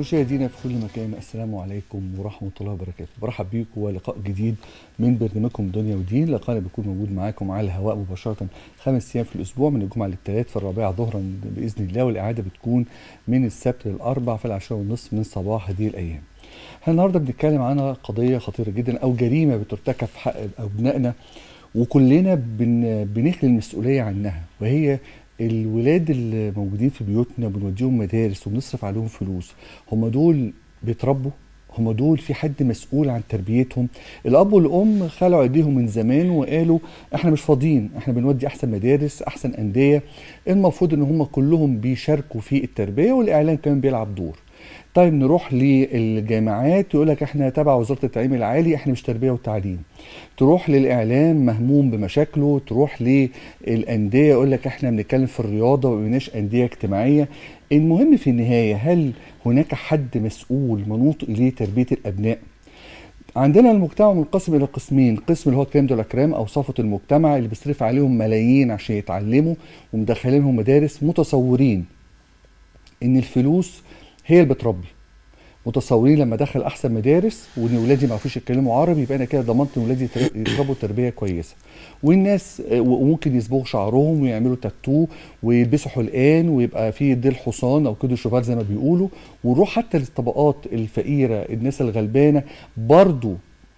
مشاهدينا في كل مكان السلام عليكم ورحمه الله وبركاته برحب بيكم ولقاء جديد من برنامجكم دنيا ودين لقاء بيكون موجود معاكم على الهواء مباشره خمس ايام في الاسبوع من الجمعه للثلاث في الرابعه ظهرا باذن الله والاعاده بتكون من السبت للاربع في العشره والنصف من صباح هذه الايام احنا النهارده بنتكلم عن قضيه خطيره جدا او جريمه بترتكب في حق ابنائنا وكلنا بن... بنخلي المسؤوليه عنها وهي الولاد اللي موجودين في بيوتنا بنوديهم مدارس وبنصرف عليهم فلوس هم دول بيتربوا هم دول في حد مسؤول عن تربيتهم الاب والام خلعوا ايديهم من زمان وقالوا احنا مش فاضيين احنا بنودي احسن مدارس احسن انديه المفروض ان هم كلهم بيشاركوا في التربيه والاعلام كمان بيلعب دور طيب نروح للجامعات يقول لك احنا تبع وزاره التعليم العالي احنا مش تربيه وتعليم تروح للاعلام مهموم بمشاكله تروح للانديه يقول لك احنا بنتكلم في الرياضه ما بقيناش انديه اجتماعيه المهم في النهايه هل هناك حد مسؤول منوط اليه تربيه الابناء عندنا المجتمع منقسم الى قسمين قسم اللي هو كريم دول كرام او صفه المجتمع اللي بيصرف عليهم ملايين عشان يتعلموا ومدخلينهم مدارس متصورين ان الفلوس هي اللي بتربي متصورين لما دخل احسن مدارس وان ولادي ما عرفوش يتكلموا عربي يبقى انا كده ضمنت ان ولادي يتربوا تربيه كويسه والناس آه، وممكن يصبغوا شعرهم ويعملوا تاتو ويلبسوا حلقان ويبقى في ديل حصان او كده شوفات زي ما بيقولوا ونروح حتى للطبقات الفقيره الناس الغلبانه برضو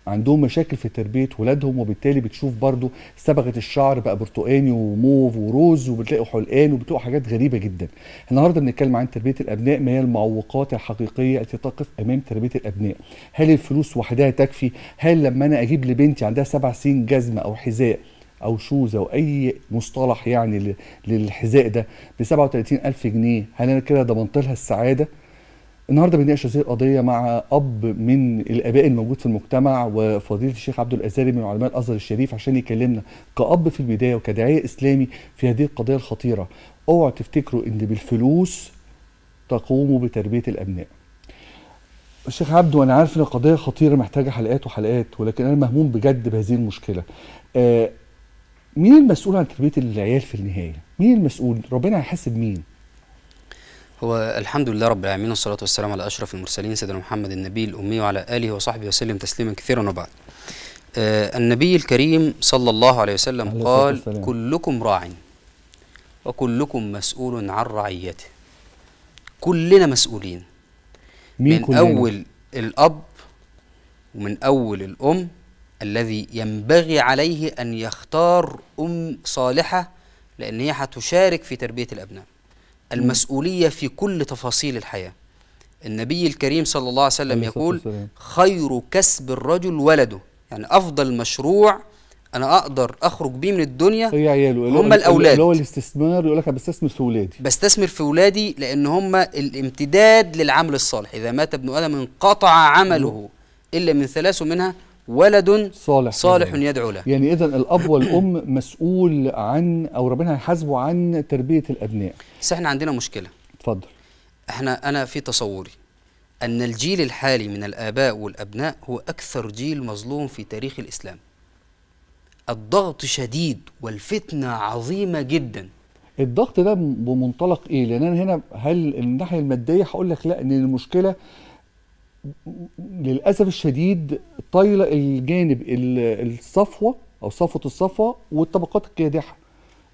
عندهم مشاكل في تربيه ولادهم وبالتالي بتشوف برضو صبغه الشعر بقى برتقاني وموف وروز وبتلاقي حلقان وبتلاقي حاجات غريبه جدا. النهارده بنتكلم عن تربيه الابناء ما هي المعوقات الحقيقيه التي تقف امام تربيه الابناء. هل الفلوس وحدها تكفي؟ هل لما انا اجيب لبنتي عندها سبع سنين جزمه او حذاء او شوز او اي مصطلح يعني للحذاء ده ب 37 الف جنيه هل انا كده ضمنت لها السعاده؟ النهارده بنناقش هذه القضيه مع اب من الاباء الموجود في المجتمع وفضيله الشيخ عبد الازاري من علماء الازهر الشريف عشان يكلمنا كاب في البدايه وكداعيه اسلامي في هذه القضيه الخطيره اوعوا تفتكروا ان بالفلوس تقوموا بتربيه الابناء الشيخ عبد وانا عارف ان القضيه خطيره محتاجه حلقات وحلقات ولكن انا مهموم بجد بهذه المشكله آه مين المسؤول عن تربيه العيال في النهايه مين المسؤول ربنا هيحاسب مين والحمد لله رب العالمين والصلاة والسلام على أشرف المرسلين سيدنا محمد النبي الأمي وعلى آله وصحبه وسلم تسليما كثيرا وبعد آه النبي الكريم صلى الله عليه وسلم قال والسلام. كلكم راع وكلكم مسؤول عن رعيته كلنا مسؤولين من كلنا؟ أول الأب ومن أول الأم الذي ينبغي عليه أن يختار أم صالحة لأن هي هتشارك في تربية الأبناء المسؤولية في كل تفاصيل الحياة النبي الكريم صلى الله عليه وسلم يقول خير كسب الرجل ولده يعني أفضل مشروع انا اقدر اخرج بيه من الدنيا هي عياله هم الاولاد اللي هو الاستثمار يقول لك انا بستثمر في اولادي بستثمر في اولادي لان هم الامتداد للعمل الصالح اذا مات ابن ادم انقطع عمله الا من ثلاث منها ولد صالح صالح يدعو له يعني اذا الاب والام مسؤول عن او ربنا هيحاسبه عن تربيه الابناء بس احنا عندنا مشكله اتفضل احنا انا في تصوري ان الجيل الحالي من الاباء والابناء هو اكثر جيل مظلوم في تاريخ الاسلام الضغط شديد والفتنه عظيمه جدا الضغط ده بمنطلق ايه لان انا هنا هل الناحيه الماديه هقول لك لا ان المشكله للاسف الشديد طايله الجانب الصفوه او صفوه الصفوه والطبقات الكادحه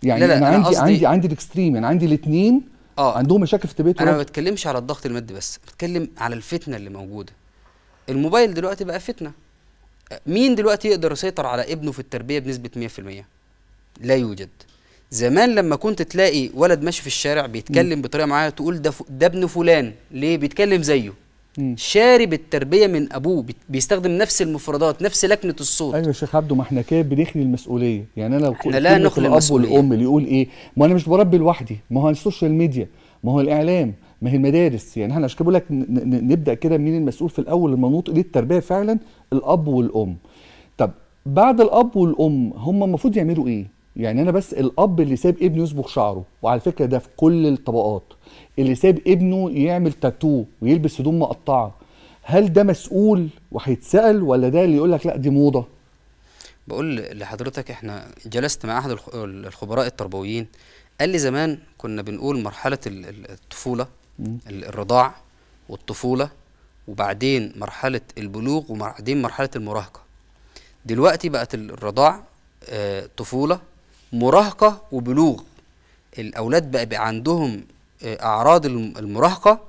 يعني لا لا انا عندي عندي عندي الاكستريم يعني عندي الاثنين آه. عندهم مشاكل في تبيتهم انا ما بتكلمش على الضغط المادي بس بتكلم على الفتنه اللي موجوده الموبايل دلوقتي بقى فتنه مين دلوقتي يقدر يسيطر على ابنه في التربيه بنسبه 100% لا يوجد زمان لما كنت تلاقي ولد ماشي في الشارع بيتكلم بطريقه معينه تقول ده ده ابن فلان ليه بيتكلم زيه شارب التربيه من ابوه بيستخدم نفس المفردات نفس لكنه الصوت ايوه يا شيخ عبده ما احنا كده بنخلي المسؤوليه يعني انا لو احنا لا نخلي الاب والام اللي يقول ايه ما انا مش بربي لوحدي ما هو السوشيال ميديا ما هو الاعلام ما هي المدارس يعني احنا عشان كده بقول لك نبدا كده مين المسؤول في الاول المنوط ليه التربيه فعلا الاب والام طب بعد الاب والام هم المفروض يعملوا ايه يعني انا بس الاب اللي ساب ابنه يصبغ شعره وعلى فكره ده في كل الطبقات اللي ساب ابنه يعمل تاتو ويلبس هدوم مقطعه هل ده مسؤول وهيتسال ولا ده اللي يقول لك لا دي موضه بقول لحضرتك احنا جلست مع احد الخبراء التربويين قال لي زمان كنا بنقول مرحله الطفوله الرضاع والطفوله وبعدين مرحله البلوغ وبعدين مرحله المراهقه دلوقتي بقت الرضاع آه، طفوله مراهقه وبلوغ الاولاد بقى, بقى عندهم اعراض المراهقه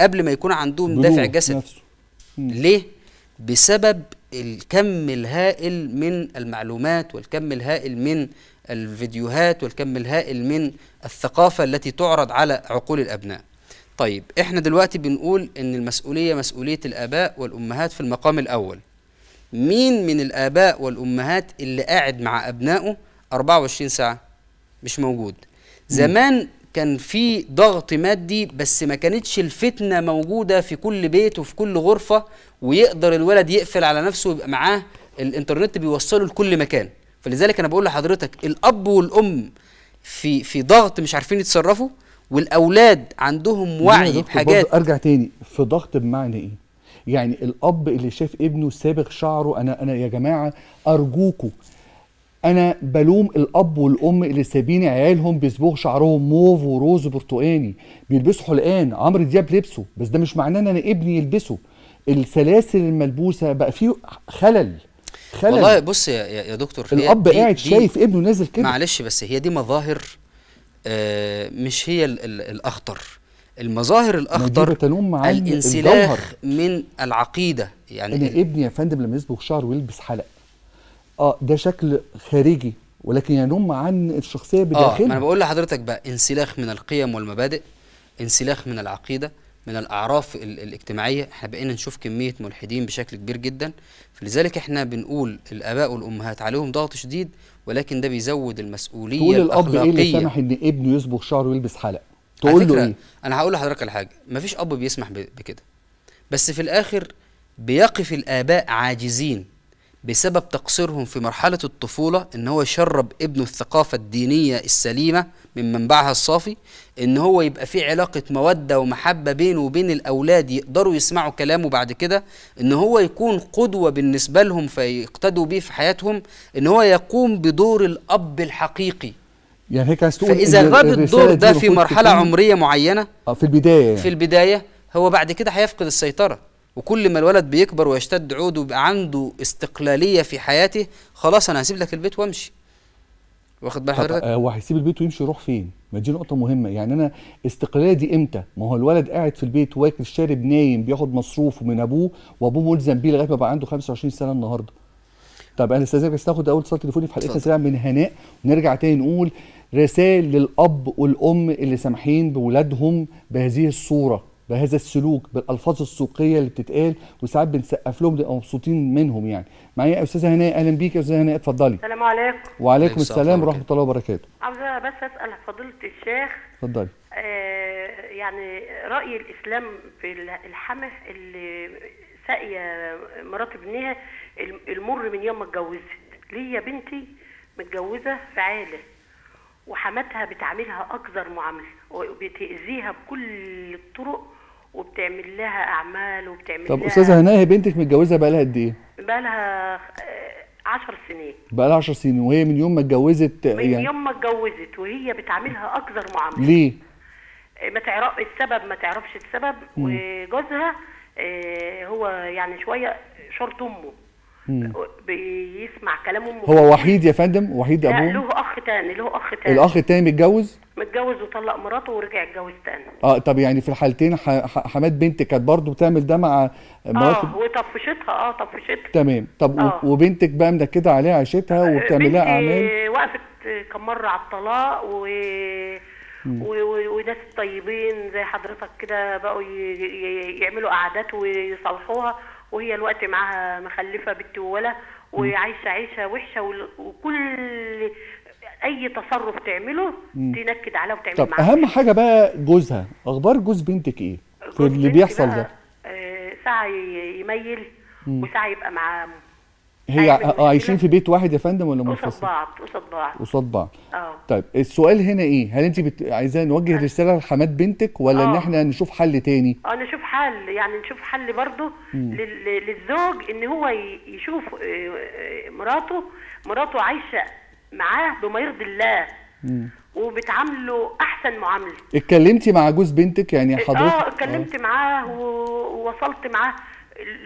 قبل ما يكون عندهم دافع جسدي ليه بسبب الكم الهائل من المعلومات والكم الهائل من الفيديوهات والكم الهائل من الثقافه التي تعرض على عقول الابناء طيب احنا دلوقتي بنقول ان المسؤوليه مسؤوليه الاباء والامهات في المقام الاول مين من الاباء والامهات اللي قاعد مع ابنائه 24 ساعه مش موجود زمان كان في ضغط مادي بس ما كانتش الفتنه موجوده في كل بيت وفي كل غرفه ويقدر الولد يقفل على نفسه ويبقى معاه الانترنت بيوصله لكل مكان فلذلك انا بقول لحضرتك الاب والام في في ضغط مش عارفين يتصرفوا والاولاد عندهم وعي بحاجات ارجع تاني في ضغط بمعنى ايه يعني الاب اللي شاف ابنه سابغ شعره انا انا يا جماعه ارجوكم انا بلوم الاب والام اللي سايبين عيالهم بيصبغوا شعرهم موف وروز برتقاني بيلبسوا حلقان عمرو دياب لبسه بس ده مش معناه ان انا ابني يلبسه السلاسل الملبوسه بقى فيه خلل خلل والله بص يا, يا دكتور الاب قاعد شايف ابنه نازل كده معلش بس هي دي مظاهر آه مش هي الـ الـ الاخطر المظاهر الاخطر الانسلاخ من العقيده يعني ابني يا فندم لما يصبغ شعره ويلبس حلق اه ده شكل خارجي ولكن ينم عن الشخصيه بداخله اه ما انا بقول لحضرتك بقى انسلاخ من القيم والمبادئ انسلاخ من العقيده من الاعراف الاجتماعيه احنا بقينا نشوف كميه ملحدين بشكل كبير جدا فلذلك احنا بنقول الاباء والامهات عليهم ضغط شديد ولكن ده بيزود المسؤوليه تقول الاب ايه اللي سمح ان ابنه يصبغ شعره ويلبس حلق تقول له ايه انا هقول لحضرتك على حاجه مفيش اب بيسمح بكده بس في الاخر بيقف الاباء عاجزين بسبب تقصيرهم في مرحلة الطفولة ان هو يشرب ابنه الثقافة الدينية السليمة من منبعها الصافي ان هو يبقى في علاقة مودة ومحبة بينه وبين الاولاد يقدروا يسمعوا كلامه بعد كده ان هو يكون قدوة بالنسبة لهم فيقتدوا بيه في حياتهم ان هو يقوم بدور الاب الحقيقي يعني هيك عايز تقول فاذا غاب الدور ده في مرحلة عمرية معينة آه، في البداية في البداية هو بعد كده هيفقد السيطرة وكل ما الولد بيكبر ويشتد عوده ويبقى عنده استقلاليه في حياته خلاص انا هسيب لك البيت وامشي واخد بال حضرتك آه، هو هيسيب البيت ويمشي يروح فين ما دي نقطه مهمه يعني انا استقلاليه دي امتى ما هو الولد قاعد في البيت واكل شارب نايم بياخد مصروفه من ابوه وابوه ملزم بيه لغايه ما بقى عنده 25 سنه النهارده طب انا استاذنك بس ناخد اول اتصال تليفوني في حلقتنا سريعا من هناء ونرجع تاني نقول رسائل للاب والام اللي سامحين بولادهم بهذه الصوره بهذا السلوك بالالفاظ السوقيه اللي بتتقال وساعات بنسقف لهم بنبقى مبسوطين منهم يعني معايا استاذه هناء اهلا بيك يا استاذه هناء اتفضلي السلام عليكم وعليكم السلام ورحمه الله وبركاته عاوزه بس اسال فضيله الشيخ اتفضلي آه يعني راي الاسلام في الحمه اللي ساقيه مرات ابنها المر من يوم ما اتجوزت ليا بنتي متجوزه في عاله وحماتها بتعاملها اكثر معامله وبتاذيها بكل الطرق وبتعمل لها اعمال وبتعمل طب لها استاذه هناء هي بنتك متجوزه بقى لها قد ايه؟ بقى لها 10 آه، سنين بقى لها 10 سنين وهي من يوم ما اتجوزت من يعني... يوم ما اتجوزت وهي بتعاملها اكثر معامله ليه؟ آه، ما تعرف السبب ما تعرفش السبب وجوزها آه، هو يعني شويه شرط امه مم. بيسمع كلام امه هو وحيد يا فندم وحيد ابوه لا له اخ تاني له اخ تاني الاخ التاني متجوز متجوز وطلق مراته ورجع اتجوز تاني اه طب يعني في الحالتين حماد بنتك كانت برضه بتعمل ده مع مراته اه وطفشتها اه طفشتها تمام طب آه. وبنتك بقى كده عليها عيشتها آه، وبتعمل لها اعمال وقفت كم مره على الطلاق و... وناس طيبين زي حضرتك كده بقوا يعملوا قعدات ويصلحوها وهي الوقت معاها مخلفه بنت وولا وعايشه عيشه وحشه وكل اي تصرف تعمله تنكد عليها وتعمل طب معاه اهم حاجه بقى جوزها اخبار جوز بنتك ايه في اللي بيحصل ده ساعه يميل وساعه يبقى مع هي آه، عايشين في بيت واحد يا فندم ولا منفصل؟ قصاد بعض قصاد بعض قصاد بعض اه طيب السؤال هنا ايه؟ هل انت بت... عايزاه نوجه آه. رساله لحماد بنتك ولا أوه. ان آه. احنا نشوف حل تاني؟ اه نشوف حل يعني نشوف حل برضه لل... للزوج ان هو يشوف مراته مراته عايشه معاه بما يرضي الله وبتعامله احسن معامله اتكلمتي مع جوز بنتك يعني آه، حضرتك اه اتكلمت معاه ووصلت معاه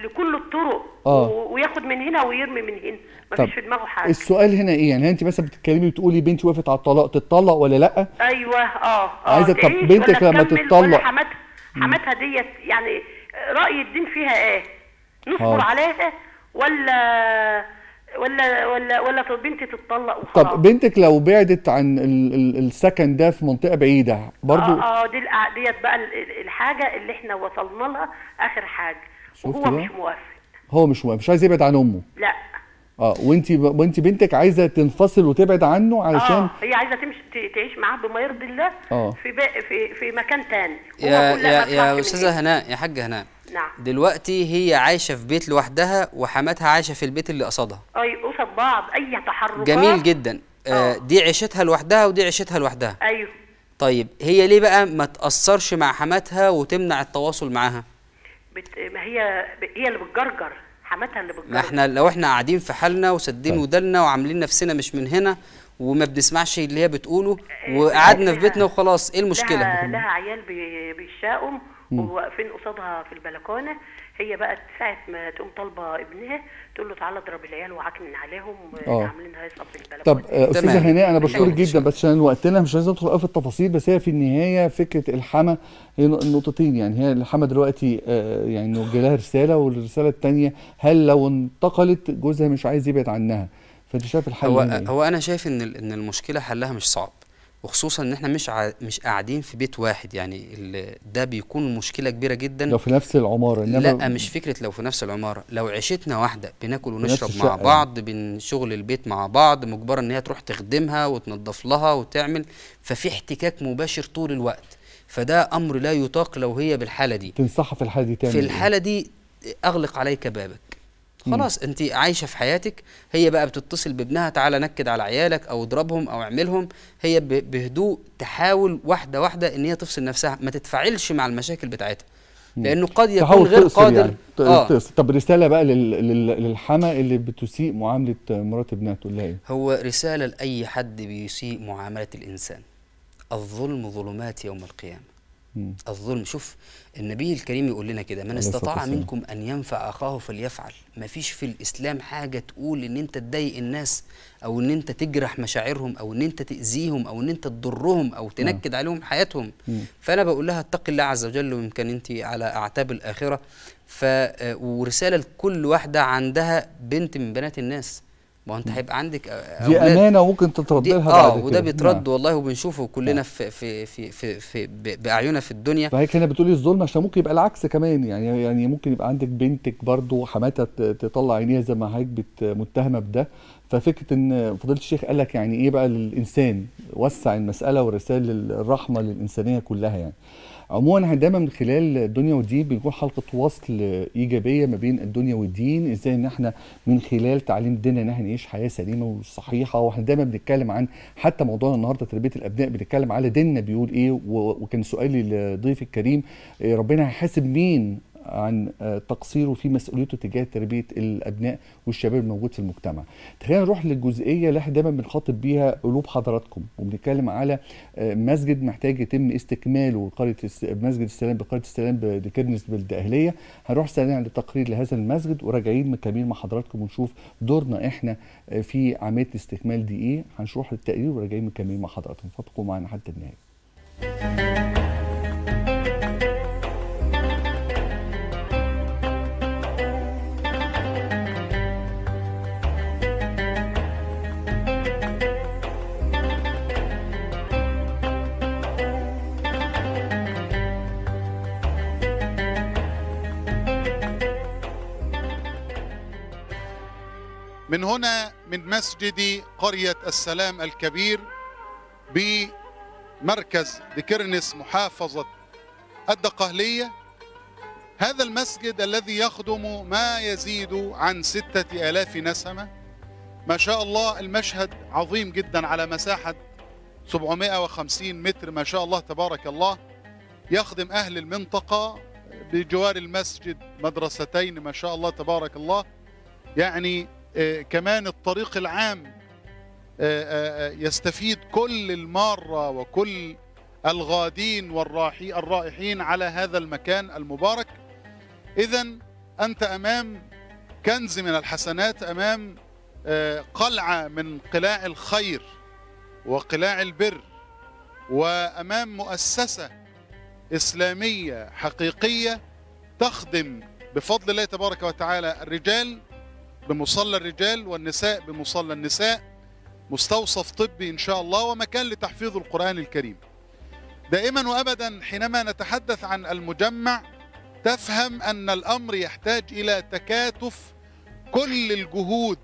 لكل الطرق آه. وياخد من هنا ويرمي من هنا مفيش في دماغه حاجه السؤال هنا ايه يعني انت مثلا بتتكلمي بتقولي بنتي وافقت على الطلاق تتطلق ولا لا ايوه اه, آه. عايزه طب بنتك لما تتطلق حماتها حماتها ديت يعني راي الدين فيها ايه نصبر آه. عليها ولا ولا ولا ولا بنتي تتطلق وخلاص طب بنتك لو بعدت عن السكن ده في منطقه بعيده برضو اه اه دي ديت بقى الحاجه اللي احنا وصلنا لها اخر حاجه وهو مش موافق هو مش موافق مش عايز يبعد عن امه لا اه وانت ب... وانت بنتك عايزه تنفصل وتبعد عنه علشان اه هي عايزه تمشي تعيش معاه بما يرضي الله اه في ب... في في مكان تاني يا يا يا استاذه هناء يا حاجه هناء نعم دلوقتي هي عايشه في بيت لوحدها وحماتها عايشه في البيت اللي قصادها اي قصاد بعض اي تحركات جميل جدا آه, آه. دي عيشتها لوحدها ودي عيشتها لوحدها ايوه طيب هي ليه بقى ما تاثرش مع حماتها وتمنع التواصل معاها بت... ما هي هي اللي بتجرجر حماتها اللي بتجرب احنا لو احنا قاعدين في حالنا وسدين طيب. ودلنا وعاملين نفسنا مش من هنا وما بنسمعش اللي هي بتقوله إيه، إيه، وقعدنا في بيتنا وخلاص ايه المشكله لها, لها عيال بيشاقوا وواقفين قصادها في البلكونه هي بقى ساعه ما تقوم طالبه ابنها تقول له تعالى اضرب العيال وعكنن عليهم آه. عاملين هيصب في البلد طب آه، استاذه هناء انا بشكرك جدا بس عشان وقتنا مش عايز ادخل قوي في التفاصيل بس هي في النهايه فكره الحما هي نقطتين يعني هي الحما دلوقتي آه، يعني نوجه لها رساله والرساله الثانيه هل لو انتقلت جوزها مش عايز يبعد عنها فانت شايف الحل هو, إيه؟ هو انا شايف ان ان المشكله حلها مش صعب وخصوصا ان احنا مش ع... مش قاعدين في بيت واحد يعني ال... ده بيكون مشكله كبيره جدا لو في نفس العماره إنما لا مش فكره لو في نفس العماره لو عيشتنا واحده بناكل ونشرب مع بعض بنشغل البيت مع بعض مجبره ان هي تروح تخدمها وتنظف لها وتعمل ففي احتكاك مباشر طول الوقت فده امر لا يطاق لو هي بالحاله دي تنصحها في الحاله دي تعمل في إيه؟ الحاله دي اغلق عليك بابك خلاص انت عايشه في حياتك هي بقى بتتصل بابنها تعالى نكد على عيالك او اضربهم او اعملهم هي بهدوء تحاول واحده واحده ان هي تفصل نفسها ما تتفاعلش مع المشاكل بتاعتها لانه قد يكون غير قادر يعني. آه. طب رساله بقى للحما اللي بتسيء معامله مرات ابنها تقول لها ايه هو رساله لاي حد بيسيء معامله الانسان الظلم ظلمات يوم القيامه مم. الظلم شوف النبي الكريم يقول لنا كده من استطاع منكم ان ينفع اخاه فليفعل ما فيش في الاسلام حاجه تقول ان انت تضايق الناس او ان انت تجرح مشاعرهم او ان انت تاذيهم او ان انت تضرهم او تنكد مم. نعم. عليهم حياتهم مم. فانا بقول لها اتقي الله عز وجل ويمكن انت على اعتاب الاخره ف آه، ورساله لكل واحده عندها بنت من بنات الناس ما انت هيبقى عندك أولاد. دي امانه ممكن تترد لها آه، بعد كده اه وده بيترد نعم. والله وبنشوفه كلنا نعم. في في في في, في باعيننا في الدنيا فهيك هنا بتقولي الظلم عشان ممكن يبقى العكس كمان يعني يعني ممكن يبقى عندك بنتك برضه حماتها تطلع عينيها زي ما هيك متهمه بده ففكره ان فضيله الشيخ قال لك يعني ايه بقى للانسان وسع المساله ورسائل الرحمه للانسانيه كلها يعني عموما احنا دايما من خلال الدنيا والدين بنكون حلقه وصل ايجابيه ما بين الدنيا والدين ازاي ان احنا من خلال تعليم ديننا ان احنا نعيش حياه سليمه وصحيحه واحنا دايما بنتكلم عن حتى موضوعنا النهارده تربيه الابناء بنتكلم على ديننا بيقول ايه وكان سؤالي لضيف الكريم إيه، ربنا هيحاسب مين عن آه، تقصيره في مسؤوليته تجاه تربيه الابناء والشباب الموجود في المجتمع. تخلينا نروح للجزئيه اللي احنا دايما بنخاطب بيها قلوب حضراتكم وبنتكلم على آه، مسجد محتاج يتم استكماله قريه مسجد السلام بقريه السلام بكرنس بالدقهليه. هنروح سريعا لتقرير لهذا المسجد وراجعين مكملين مع حضراتكم ونشوف دورنا احنا آه، في عمليه الاستكمال دي ايه؟ هنروح للتقرير وراجعين مكملين مع حضراتكم فابقوا معنا حتى النهايه. من هنا من مسجد قرية السلام الكبير بمركز دكرنس محافظة الدقهلية هذا المسجد الذي يخدم ما يزيد عن ستة آلاف نسمة ما شاء الله المشهد عظيم جدا على مساحة 750 متر ما شاء الله تبارك الله يخدم أهل المنطقة بجوار المسجد مدرستين ما شاء الله تبارك الله يعني آه، كمان الطريق العام آه، آه، يستفيد كل المارة وكل الغادين والرائحين الرائحين على هذا المكان المبارك إذا أنت أمام كنز من الحسنات أمام قلعة من قلاع الخير وقلاع البر وأمام مؤسسة إسلامية حقيقية تخدم بفضل الله تبارك وتعالى الرجال بمصلى الرجال والنساء بمصلى النساء مستوصف طبي إن شاء الله ومكان لتحفيظ القرآن الكريم دائما وأبدا حينما نتحدث عن المجمع تفهم أن الأمر يحتاج إلى تكاتف كل الجهود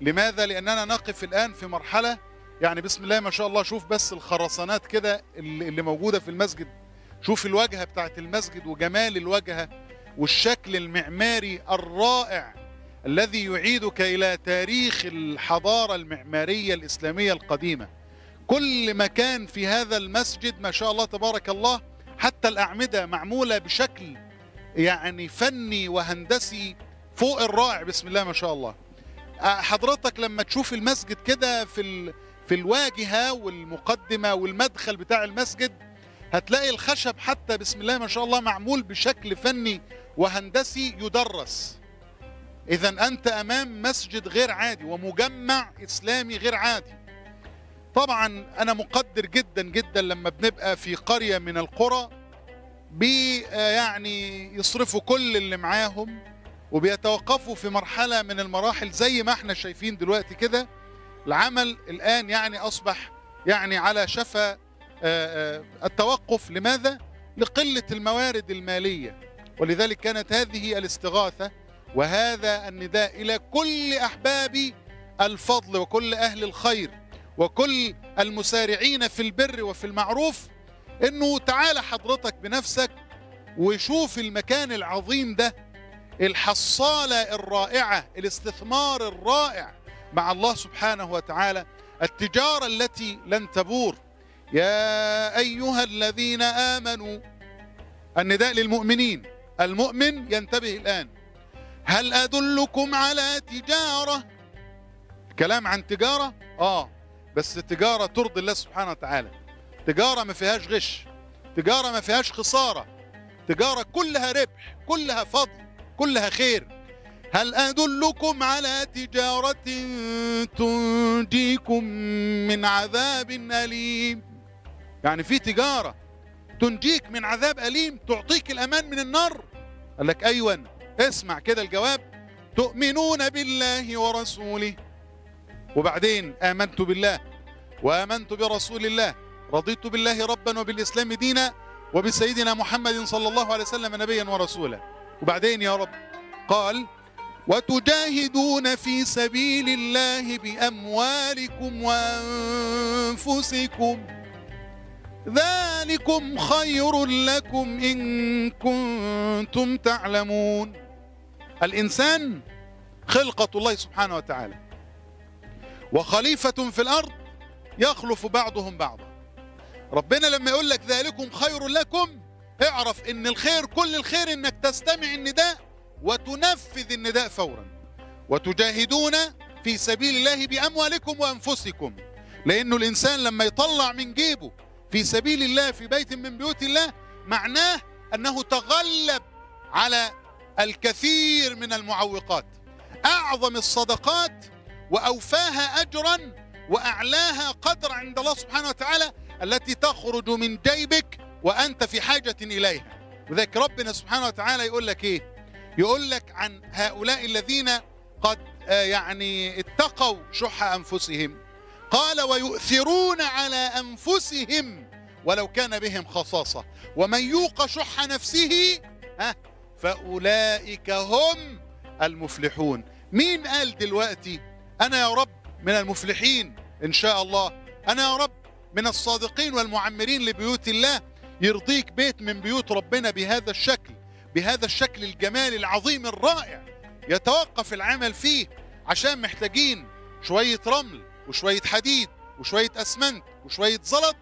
لماذا؟ لأننا نقف الآن في مرحلة يعني بسم الله ما شاء الله شوف بس الخرسانات كده اللي موجودة في المسجد شوف الواجهة بتاعت المسجد وجمال الواجهة والشكل المعماري الرائع الذي يعيدك إلى تاريخ الحضارة المعمارية الإسلامية القديمة كل مكان في هذا المسجد ما شاء الله تبارك الله حتى الأعمدة معمولة بشكل يعني فني وهندسي فوق الرائع بسم الله ما شاء الله حضرتك لما تشوف المسجد كده في ال... في الواجهة والمقدمة والمدخل بتاع المسجد هتلاقي الخشب حتى بسم الله ما شاء الله معمول بشكل فني وهندسي يدرس إذا أنت أمام مسجد غير عادي ومجمع إسلامي غير عادي طبعا أنا مقدر جدا جدا لما بنبقى في قرية من القرى بي آه، يعني يصرفوا كل اللي معاهم وبيتوقفوا في مرحلة من المراحل زي ما احنا شايفين دلوقتي كده العمل الآن يعني أصبح يعني على شفا آه، آه، التوقف لماذا؟ لقلة الموارد المالية ولذلك كانت هذه الاستغاثة وهذا النداء إلى كل أحباب الفضل وكل أهل الخير وكل المسارعين في البر وفي المعروف انه تعالى حضرتك بنفسك وشوف المكان العظيم ده الحصاله الرائعه الاستثمار الرائع مع الله سبحانه وتعالى التجاره التي لن تبور يا ايها الذين امنوا النداء للمؤمنين المؤمن ينتبه الان هل أدلكم على تجارة كلام عن تجارة آه بس تجارة ترضي الله سبحانه وتعالى تجارة ما فيهاش غش تجارة ما فيهاش خسارة تجارة كلها ربح كلها فضل كلها خير هل أدلكم على تجارة تنجيكم من عذاب أليم يعني في تجارة تنجيك من عذاب أليم تعطيك الأمان من النار قال لك أيوة اسمع كده الجواب تؤمنون بالله ورسوله وبعدين آمنت بالله وآمنت برسول الله رضيت بالله ربا وبالإسلام دينا وبسيدنا محمد صلى الله عليه وسلم نبيا ورسولا وبعدين يا رب قال وتجاهدون في سبيل الله بأموالكم وأنفسكم ذلكم خير لكم إن كنتم تعلمون الإنسان خلقة الله سبحانه وتعالى وخليفة في الأرض يخلف بعضهم بعضا ربنا لما يقول لك ذلكم خير لكم اعرف ان الخير كل الخير انك تستمع النداء وتنفذ النداء فورا وتجاهدون في سبيل الله باموالكم وانفسكم لانه الانسان لما يطلع من جيبه في سبيل الله في بيت من بيوت الله معناه انه تغلب على الكثير من المعوقات اعظم الصدقات واوفاها اجرا واعلاها قدر عند الله سبحانه وتعالى التي تخرج من جيبك وانت في حاجه اليها وذلك ربنا سبحانه وتعالى يقول لك ايه يقول لك عن هؤلاء الذين قد آه، يعني اتقوا شح انفسهم قال ويؤثرون على انفسهم ولو كان بهم خصاصه ومن يوق شح نفسه ها فأولئك هم المفلحون مين قال دلوقتي أنا يا رب من المفلحين إن شاء الله أنا يا رب من الصادقين والمعمرين لبيوت الله يرضيك بيت من بيوت ربنا بهذا الشكل بهذا الشكل الجمالي العظيم الرائع يتوقف العمل فيه عشان محتاجين شوية رمل وشوية حديد وشوية أسمنت وشوية زلط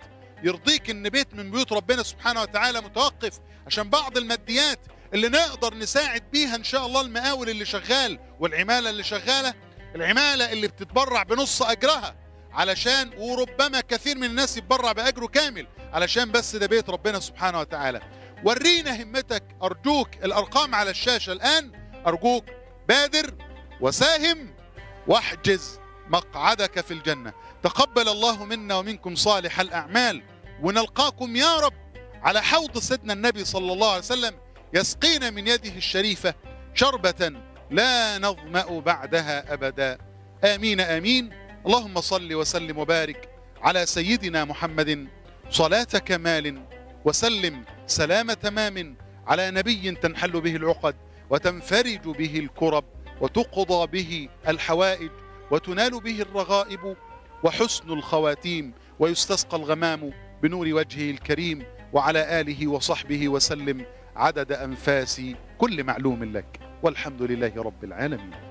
يرضيك ان بيت من بيوت ربنا سبحانه وتعالى متوقف عشان بعض الماديات اللي نقدر نساعد بيها ان شاء الله المقاول اللي شغال والعماله اللي شغاله العماله اللي بتتبرع بنص اجرها علشان وربما كثير من الناس يتبرع باجره كامل علشان بس ده بيت ربنا سبحانه وتعالى ورينا همتك ارجوك الارقام على الشاشه الان ارجوك بادر وساهم واحجز مقعدك في الجنه تقبل الله منا ومنكم صالح الاعمال ونلقاكم يا رب على حوض سيدنا النبي صلى الله عليه وسلم يسقينا من يده الشريفة شربة لا نظمأ بعدها أبدا آمين آمين اللهم صل وسلم وبارك على سيدنا محمد صلاة كمال وسلم سلام تمام على نبي تنحل به العقد وتنفرج به الكرب وتقضى به الحوائج وتنال به الرغائب وحسن الخواتيم ويستسقى الغمام بنور وجهه الكريم وعلى آله وصحبه وسلم عدد أنفاس كل معلوم لك والحمد لله رب العالمين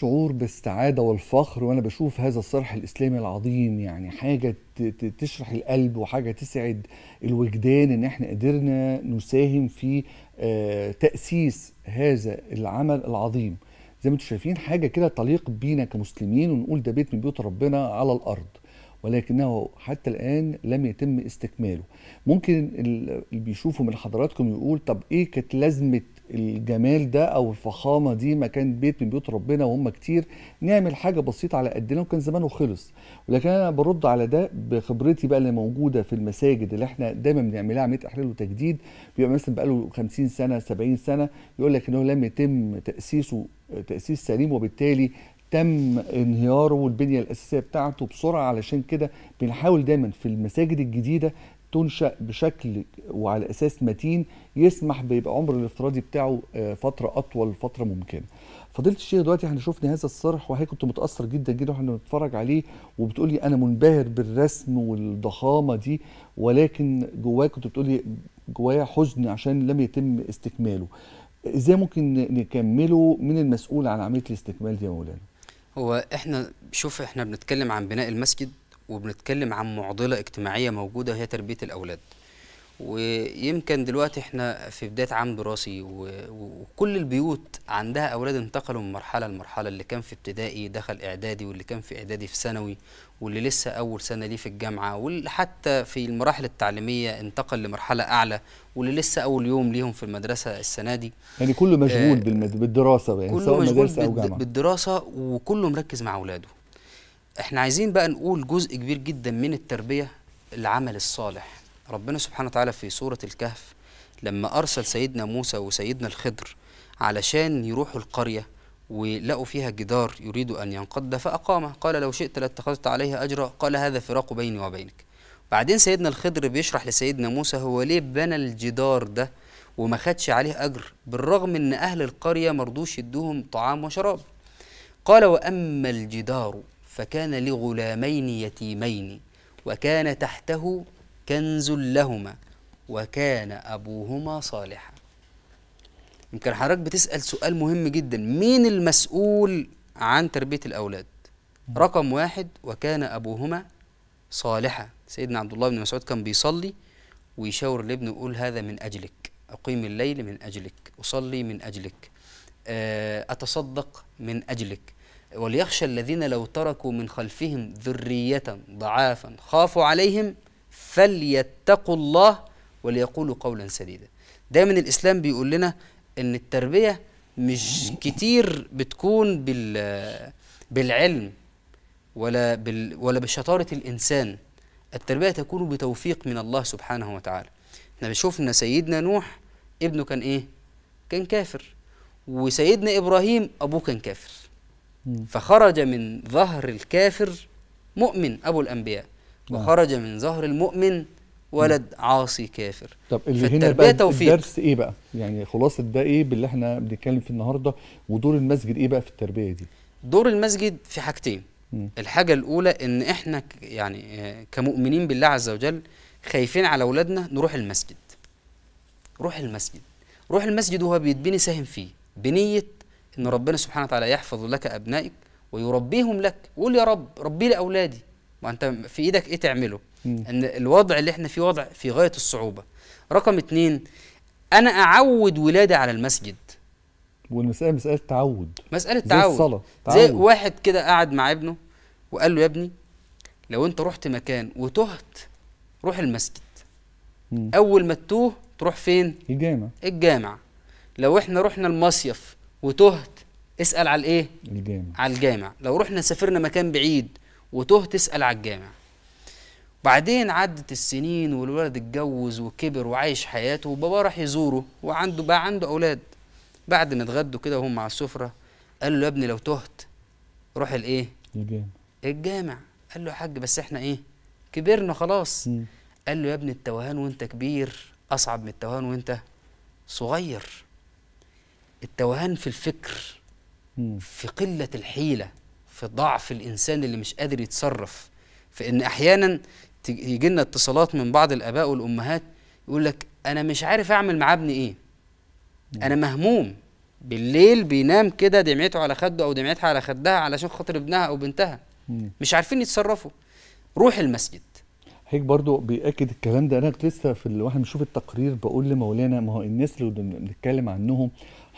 شعور بالسعادة والفخر وأنا بشوف هذا الصرح الإسلامي العظيم يعني حاجة تشرح القلب وحاجة تسعد الوجدان إن إحنا قدرنا نساهم في آه، تأسيس هذا العمل العظيم زي ما انتم شايفين حاجة كده تليق بينا كمسلمين ونقول ده بيت من بيوت ربنا على الأرض ولكنه حتى الآن لم يتم استكماله ممكن اللي بيشوفوا من حضراتكم يقول طب إيه كانت لازمة الجمال ده او الفخامه دي مكان بيت من بيوت ربنا وهم كتير نعمل حاجه بسيطه على قدنا وكان زمانه خلص ولكن انا برد على ده بخبرتي بقى اللي موجوده في المساجد اللي احنا دايما بنعملها عمليه احلال وتجديد بيبقى مثلا بقى له 50 سنه 70 سنه يقول لك ان هو لم يتم تاسيسه تاسيس سليم وبالتالي تم انهياره والبنيه الاساسيه بتاعته بسرعه علشان كده بنحاول دايما في المساجد الجديده تنشا بشكل وعلى اساس متين يسمح بيبقى عمر الافتراضي بتاعه آه، فتره اطول فتره ممكنه. فضيله الشيخ دلوقتي احنا شفنا هذا الصرح وهي كنت متاثر جدا جدا واحنا بنتفرج عليه وبتقولي انا منبهر بالرسم والضخامه دي ولكن جواه كنت بتقولي جوايا حزن عشان لم يتم استكماله. ازاي ممكن نكمله من المسؤول عن عمليه الاستكمال دي يا مولانا؟ هو احنا شوف احنا بنتكلم عن بناء المسجد وبنتكلم عن معضله اجتماعيه موجوده هي تربيه الاولاد ويمكن دلوقتي احنا في بدايه عام دراسي وكل البيوت عندها اولاد انتقلوا من مرحله لمرحله اللي كان في ابتدائي دخل اعدادي واللي كان في اعدادي في ثانوي واللي لسه اول سنه ليه في الجامعه واللي حتى في المراحل التعليميه انتقل لمرحله اعلى واللي لسه اول يوم ليهم في المدرسه السنه دي يعني كله مشغول آه بالدراسه يعني كله سواء مدرسه او جامعه بالدراسه وكله مركز مع اولاده احنا عايزين بقى نقول جزء كبير جدا من التربيه العمل الصالح ربنا سبحانه وتعالى في سوره الكهف لما ارسل سيدنا موسى وسيدنا الخضر علشان يروحوا القريه ولقوا فيها جدار يريد ان ينقض فاقامه قال لو شئت لاتخذت عليها اجرا قال هذا فراق بيني وبينك بعدين سيدنا الخضر بيشرح لسيدنا موسى هو ليه بنى الجدار ده وما خدش عليه اجر بالرغم ان اهل القريه مرضوش يدوهم طعام وشراب قال واما الجدار فكان لغلامين يتيمين وكان تحته كنز لهما وكان أبوهما صالحا يمكن حضرتك بتسأل سؤال مهم جدا مين المسؤول عن تربية الأولاد رقم واحد وكان أبوهما صالحا سيدنا عبد الله بن مسعود كان بيصلي ويشاور لابنه يقول هذا من أجلك أقيم الليل من أجلك أصلي من أجلك آه، أتصدق من أجلك وليخشى الذين لو تركوا من خلفهم ذرية ضعافا خافوا عليهم فليتقوا الله وليقولوا قولا سديدا دايما الإسلام بيقول لنا أن التربية مش كتير بتكون بال بالعلم ولا بال ولا بشطارة الإنسان التربية تكون بتوفيق من الله سبحانه وتعالى احنا شفنا سيدنا نوح ابنه كان ايه كان كافر وسيدنا إبراهيم أبوه كان كافر فخرج من ظهر الكافر مؤمن أبو الأنبياء نعم. وخرج من ظهر المؤمن ولد نعم. عاصي كافر طب اللي هنا بقى توفيق. الدرس ايه بقى يعني خلاصه ده ايه باللي احنا بنتكلم فيه النهارده ودور المسجد ايه بقى في التربيه دي دور المسجد في حاجتين م. الحاجه الاولى ان احنا يعني آه، كمؤمنين بالله عز وجل خايفين على اولادنا نروح المسجد روح المسجد روح المسجد وهو بيتبني ساهم فيه بنيه ان ربنا سبحانه وتعالى يحفظ لك ابنائك ويربيهم لك قول يا رب ربي لي اولادي ما انت في ايدك ايه تعمله مم. ان الوضع اللي احنا فيه وضع في غايه الصعوبه رقم اتنين انا اعود ولادي على المسجد والمساله مساله تعود مساله تعود زي الصلاه تعود. زي واحد كده قعد مع ابنه وقال له يا ابني لو انت رحت مكان وتهت روح المسجد مم. اول ما تتوه تروح فين الجامع الجامع لو احنا رحنا المصيف وتهت اسال على الايه الجامع على الجامع لو رحنا سافرنا مكان بعيد وتهت اسال على الجامع بعدين عدت السنين والولد اتجوز وكبر وعايش حياته وباباه راح يزوره وعنده بقى عنده اولاد بعد ما اتغدوا كده وهم على السفره قال له يا ابني لو تهت روح الايه الجامع الجامع قال له يا حاج بس احنا ايه كبرنا خلاص م. قال له يا ابني التوهان وانت كبير اصعب من التوهان وانت صغير التوهان في الفكر في قلة الحيلة في ضعف الإنسان اللي مش قادر يتصرف فإن أحيانا يجي لنا اتصالات من بعض الآباء والأمهات يقول لك أنا مش عارف أعمل مع ابني إيه أنا مهموم بالليل بينام كده دمعته على خده أو دمعتها على خدها علشان خاطر ابنها أو بنتها مش عارفين يتصرفوا روح المسجد هيك برضو بيأكد الكلام ده انا لسه في الواحد بيشوف التقرير بقول لمولانا ما هو الناس اللي بنتكلم عنهم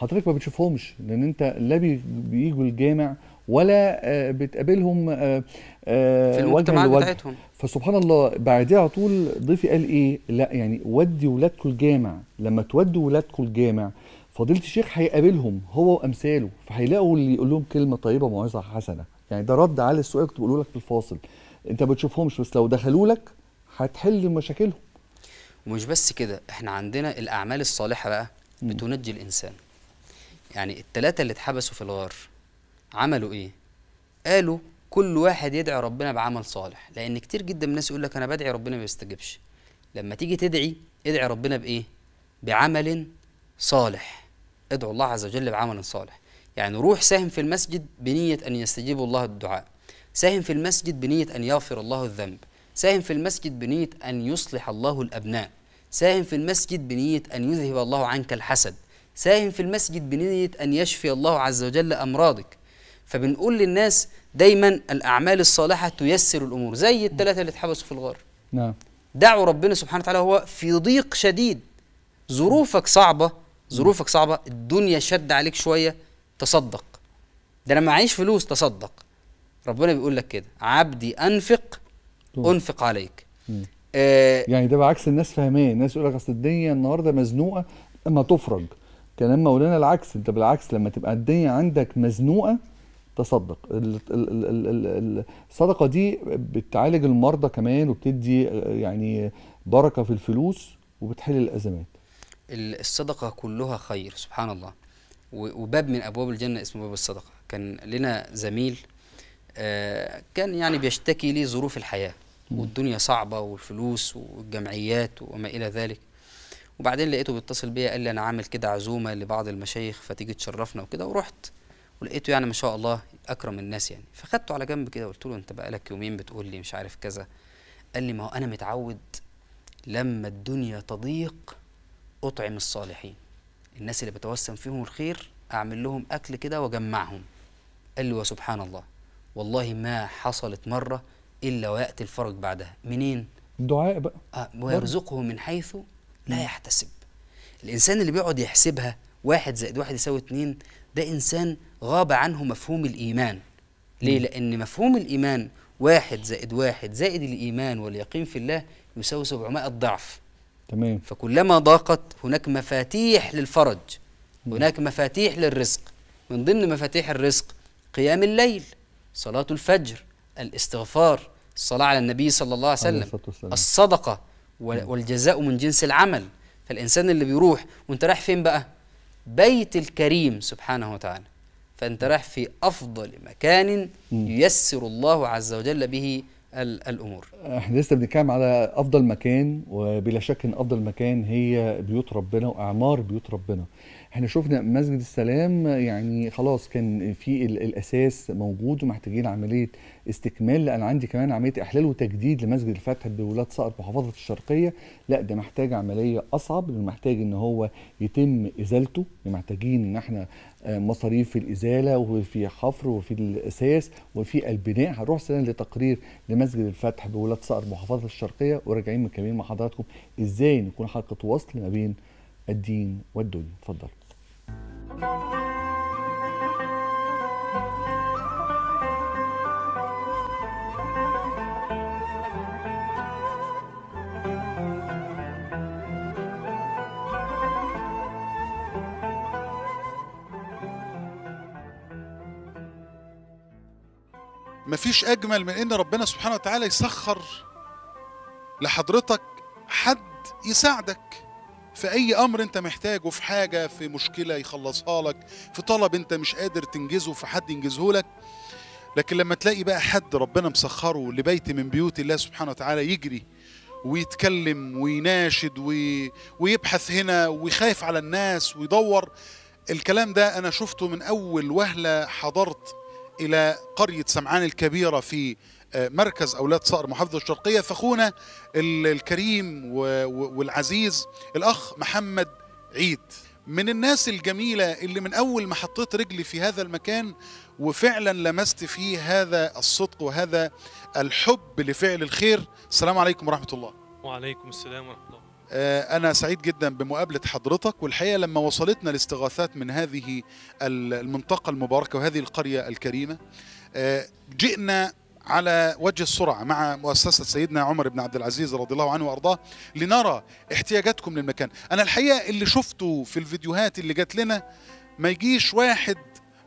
حضرتك ما بتشوفهمش لان انت لا بيجوا الجامع ولا آه، بتقابلهم آه، آه، في المجتمعات بتاعتهم فسبحان الله بعديها على طول ضيفي قال ايه لا يعني ودي ولادكم الجامع لما تودوا ولادكم الجامع فضيله الشيخ هيقابلهم هو وامثاله فهيلاقوا اللي يقول لهم كلمه طيبه موعظه حسنه يعني ده رد على السؤال كنت بقوله لك في الفاصل انت ما بتشوفهمش بس لو دخلوا لك هتحل مشاكلهم ومش بس كده احنا عندنا الاعمال الصالحه بقى بتنجي الانسان يعني التلاتة اللي اتحبسوا في الغار عملوا ايه؟ قالوا كل واحد يدعي ربنا بعمل صالح لان كتير جدا من الناس يقول لك انا بدعي ربنا ما بيستجبش لما تيجي تدعي ادعي ربنا بايه؟ بعمل صالح ادعو الله عز وجل بعمل صالح يعني روح ساهم في المسجد بنية أن يستجيب الله الدعاء ساهم في المسجد بنية أن يغفر الله الذنب ساهم في المسجد بنية أن يصلح الله الأبناء ساهم في المسجد بنية أن يذهب الله عنك الحسد ساهم في المسجد بنية أن يشفي الله عز وجل أمراضك فبنقول للناس دايما الأعمال الصالحة تيسر الأمور زي الثلاثة اللي اتحبسوا في الغار نعم دعوا ربنا سبحانه وتعالى هو في ضيق شديد ظروفك صعبة ظروفك صعبة الدنيا شد عليك شوية تصدق ده أنا عايش فلوس تصدق ربنا بيقول لك كده عبدي أنفق أنفق عليك آه يعني ده بعكس الناس فاهمين الناس يقول لك أصل الدنيا النهاردة مزنوقة أما تفرج كلام مولانا العكس انت بالعكس لما تبقى الدنيا عندك مزنوقه تصدق الصدقه دي بتعالج المرضى كمان وبتدي آه، يعني بركه في الفلوس وبتحل الازمات الصدقه كلها خير سبحان الله وباب من ابواب الجنه اسمه باب الصدقه كان لنا زميل آه، كان يعني بيشتكي لي ظروف الحياه والدنيا صعبه والفلوس والجمعيات وما الى ذلك وبعدين لقيته بيتصل بيا قال لي انا عامل كده عزومه لبعض المشايخ فتيجي تشرفنا وكده ورحت ولقيته يعني ما شاء الله اكرم الناس يعني فخدته على جنب كده قلت له انت بقالك يومين بتقول لي مش عارف كذا قال لي ما هو انا متعود لما الدنيا تضيق اطعم الصالحين الناس اللي بتوسم فيهم الخير اعمل لهم اكل كده واجمعهم قال لي وسبحان الله والله ما حصلت مره الا وياتي الفرج بعدها منين دعاء بقى آه ويرزقه من حيث لا يحتسب الإنسان اللي بيقعد يحسبها واحد زائد واحد يساوي اتنين ده إنسان غاب عنه مفهوم الإيمان ليه؟ لأن مفهوم الإيمان واحد زائد واحد زائد الإيمان واليقين في الله يساوي 700 ضعف تمام فكلما ضاقت هناك مفاتيح للفرج هناك مفاتيح للرزق من ضمن مفاتيح الرزق قيام الليل صلاة الفجر الاستغفار الصلاة على النبي صلى الله عليه وسلم الصدقة والجزاء من جنس العمل فالإنسان اللي بيروح وانت رايح فين بقى بيت الكريم سبحانه وتعالى فانت رايح في أفضل مكان ييسر الله عز وجل به الامور احنا لسه بنتكلم على افضل مكان وبلا شك ان افضل مكان هي بيوت ربنا واعمار بيوت ربنا احنا شفنا مسجد السلام يعني خلاص كان في الاساس موجود ومحتاجين عمليه استكمال لان عندي كمان عمليه احلال وتجديد لمسجد الفتح بولاد صقر محافظه الشرقيه لا ده محتاج عمليه اصعب محتاج ان هو يتم ازالته محتاجين ان احنا آه، مصاريف في الازاله وفي حفر وفي الاساس وفي البناء هنروح سنه لتقرير لمسجد الفتح بولاد صقر محافظه الشرقيه وراجعين مكملين مع حضراتكم ازاي نكون حلقه وصل ما بين الدين والدنيا اتفضل مفيش اجمل من ان ربنا سبحانه وتعالى يسخر لحضرتك حد يساعدك في أي أمر أنت محتاجه في حاجة في مشكلة يخلصها لك في طلب أنت مش قادر تنجزه في حد ينجزه لك لكن لما تلاقي بقى حد ربنا مسخره لبيت من بيوت الله سبحانه وتعالى يجري ويتكلم ويناشد وي... ويبحث هنا ويخاف على الناس ويدور الكلام ده أنا شفته من أول وهلة حضرت إلى قرية سمعان الكبيرة في مركز أولاد صقر محافظة الشرقية فأخونا الكريم والعزيز الأخ محمد عيد من الناس الجميلة اللي من أول ما حطيت رجلي في هذا المكان وفعلا لمست فيه هذا الصدق وهذا الحب لفعل الخير السلام عليكم ورحمة الله وعليكم السلام ورحمة الله آه، أنا سعيد جدا بمقابلة حضرتك والحقيقة لما وصلتنا الاستغاثات من هذه المنطقة المباركة وهذه القرية الكريمة آه، جئنا على وجه السرعة مع مؤسسة سيدنا عمر بن عبد العزيز رضي الله عنه وأرضاه لنرى احتياجاتكم للمكان أنا الحقيقة اللي شفته في الفيديوهات اللي جات لنا ما يجيش واحد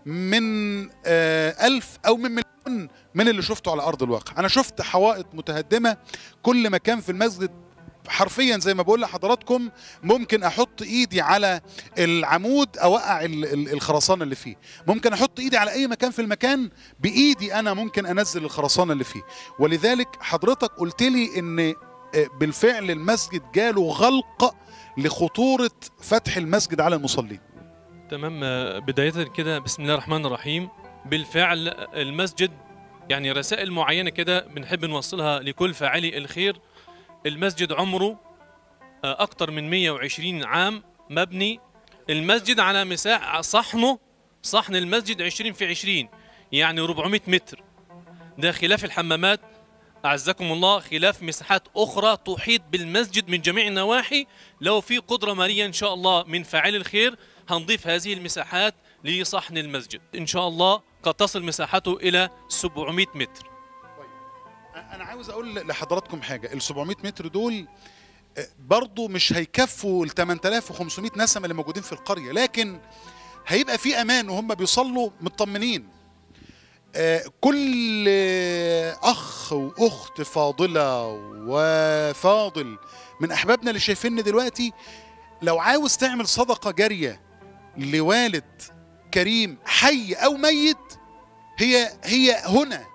من آه، ألف أو من مليون من اللي شفته على أرض الواقع أنا شفت حوائط متهدمة كل مكان في المسجد حرفيا زي ما بقول لحضراتكم ممكن احط ايدي على العمود اوقع الخرسانه اللي فيه ممكن احط ايدي على اي مكان في المكان بايدي انا ممكن انزل الخرسانه اللي فيه ولذلك حضرتك قلت لي ان آه، بالفعل المسجد جاله غلق لخطوره فتح المسجد على المصلين تمام آه، بدايه كده بسم الله الرحمن الرحيم بالفعل آه، المسجد يعني رسائل معينه كده بنحب نوصلها لكل فاعلي الخير المسجد عمره آه، أكثر من 120 عام مبني المسجد على مساحة صحنه صحن المسجد 20 في 20 يعني 400 متر ده خلاف الحمامات أعزكم الله خلاف مساحات أخرى تحيط بالمسجد من جميع النواحي لو في قدرة مالية إن شاء الله من فاعل الخير هنضيف هذه المساحات لصحن المسجد إن شاء الله قد تصل مساحته إلى 700 متر انا عاوز اقول لحضراتكم حاجه ال 700 متر دول برضه مش هيكفوا ال 8500 نسمه اللي موجودين في القريه لكن هيبقى في امان وهم بيصلوا مطمنين كل اخ واخت فاضله وفاضل من احبابنا اللي شايفيني دلوقتي لو عاوز تعمل صدقه جاريه لوالد كريم حي او ميت هي هي هنا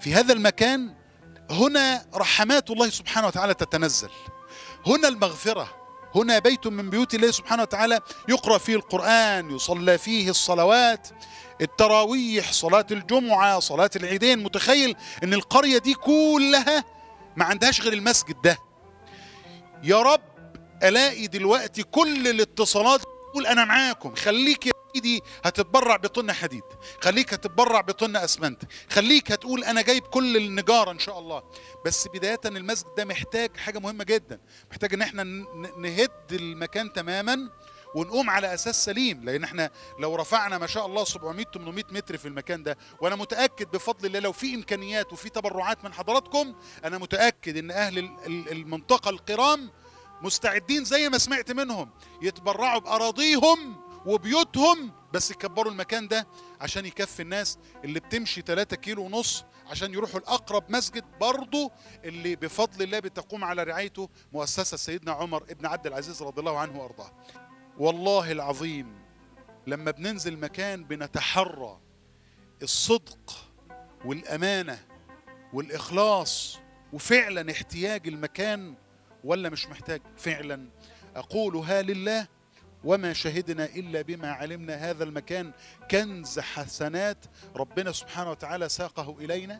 في هذا المكان هنا رحمات الله سبحانه وتعالى تتنزل هنا المغفرة هنا بيت من بيوت الله سبحانه وتعالى يقرأ فيه القرآن يصلى فيه الصلوات التراويح صلاة الجمعة صلاة العيدين متخيل ان القرية دي كلها ما عندهاش غير المسجد ده يا رب الاقي دلوقتي كل الاتصالات قول انا معاكم خليك ايدي هتتبرع بطن حديد خليك هتتبرع بطن اسمنت خليك هتقول انا جايب كل النجاره ان شاء الله بس بدايه المسجد ده محتاج حاجه مهمه جدا محتاج ان احنا نهد المكان تماما ونقوم على اساس سليم لان احنا لو رفعنا ما شاء الله 700 800 متر في المكان ده وانا متاكد بفضل الله لو في امكانيات وفي تبرعات من حضراتكم انا متاكد ان اهل المنطقه القرام مستعدين زي ما سمعت منهم يتبرعوا باراضيهم وبيوتهم بس يكبروا المكان ده عشان يكفي الناس اللي بتمشي 3 كيلو ونص عشان يروحوا لأقرب مسجد برضه اللي بفضل الله بتقوم على رعايته مؤسسة سيدنا عمر ابن عبد العزيز رضي الله عنه وأرضاه والله العظيم لما بننزل مكان بنتحرى الصدق والأمانة والإخلاص وفعلا احتياج المكان ولا مش محتاج فعلا أقولها لله وما شهدنا إلا بما علمنا هذا المكان كنز حسنات ربنا سبحانه وتعالى ساقه إلينا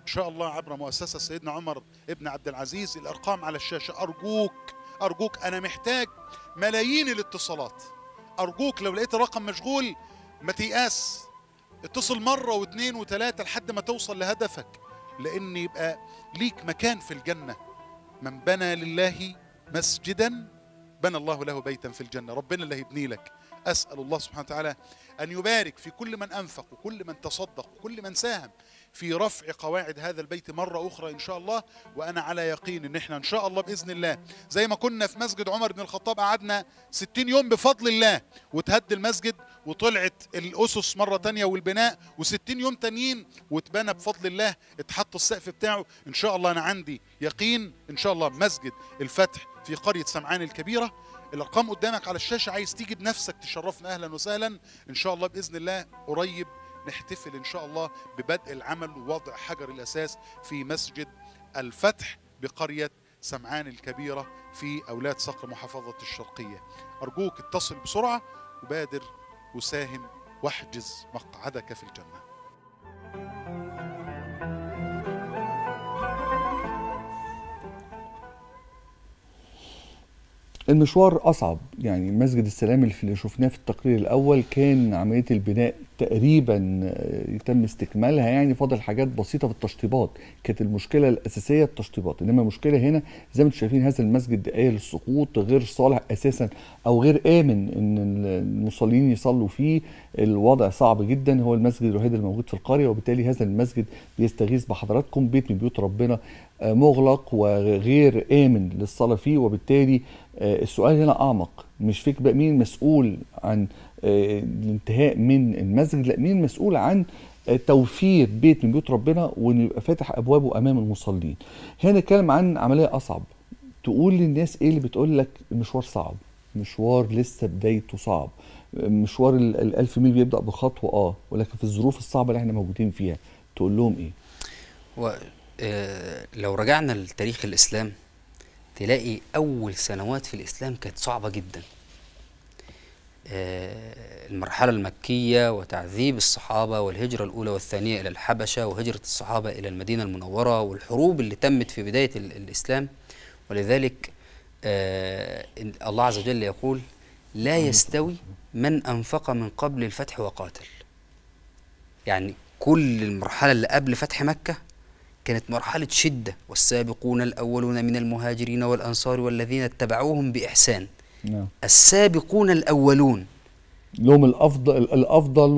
إن شاء الله عبر مؤسسة سيدنا عمر ابن عبد العزيز الأرقام على الشاشة أرجوك أرجوك أنا محتاج ملايين الاتصالات أرجوك لو لقيت الرقم مشغول ما تيأس اتصل مرة واثنين وثلاثة لحد ما توصل لهدفك لأن يبقى ليك مكان في الجنة من بنى لله مسجدا بنى الله له بيتا في الجنة ربنا اللي هيبني لك أسأل الله سبحانه وتعالى أن يبارك في كل من أنفق وكل من تصدق وكل من ساهم في رفع قواعد هذا البيت مرة أخرى إن شاء الله وأنا على يقين إن إحنا إن شاء الله بإذن الله زي ما كنا في مسجد عمر بن الخطاب قعدنا 60 يوم بفضل الله وتهد المسجد وطلعت الأسس مرة تانية والبناء و60 يوم تانيين واتبنى بفضل الله اتحط السقف بتاعه إن شاء الله أنا عندي يقين إن شاء الله مسجد الفتح في قرية سمعان الكبيرة الأرقام قدامك على الشاشة عايز تيجي بنفسك تشرفنا أهلا وسهلا إن شاء الله بإذن الله قريب نحتفل إن شاء الله ببدء العمل ووضع حجر الأساس في مسجد الفتح بقرية سمعان الكبيرة في أولاد صقر محافظة الشرقية أرجوك اتصل بسرعة وبادر وساهم واحجز مقعدك في الجنة المشوار اصعب يعني مسجد السلام اللي شفناه في التقرير الاول كان عمليه البناء تقريبا آه، تم استكمالها يعني فاضل حاجات بسيطه في التشطيبات كانت المشكله الاساسيه التشطيبات انما المشكله هنا زي ما انتم شايفين هذا المسجد ايه للسقوط غير صالح اساسا او غير امن ان المصلين يصلوا فيه الوضع صعب جدا هو المسجد الوحيد الموجود في القريه وبالتالي هذا المسجد بيستغيث بحضراتكم بيت من بيوت ربنا آه، مغلق وغير امن للصلاه فيه وبالتالي آه، السؤال هنا اعمق مش فيك بقى مين المسؤول عن آه، الانتهاء من المسجد لا مين المسؤول عن آه، توفير بيت من بيوت ربنا وانه يبقى فاتح ابوابه امام المصلين هنا نتكلم عن عمليه اصعب تقول للناس ايه اللي بتقول لك المشوار صعب مشوار لسه بدايته صعب مشوار ال 1000 ميل بيبدا بخطوه اه ولكن في الظروف الصعبه اللي احنا موجودين فيها تقول لهم ايه؟ و... آه لو رجعنا لتاريخ الاسلام تلاقي أول سنوات في الإسلام كانت صعبة جدا آه، المرحلة المكية وتعذيب الصحابة والهجرة الأولى والثانية إلى الحبشة وهجرة الصحابة إلى المدينة المنورة والحروب اللي تمت في بداية الإسلام ولذلك آه، الله عز وجل يقول لا يستوي من أنفق من قبل الفتح وقاتل يعني كل المرحلة اللي قبل فتح مكة كانت مرحلة شدة والسابقون الأولون من المهاجرين والأنصار والذين اتبعوهم بإحسان نعم. السابقون الأولون لهم الافضل الافضل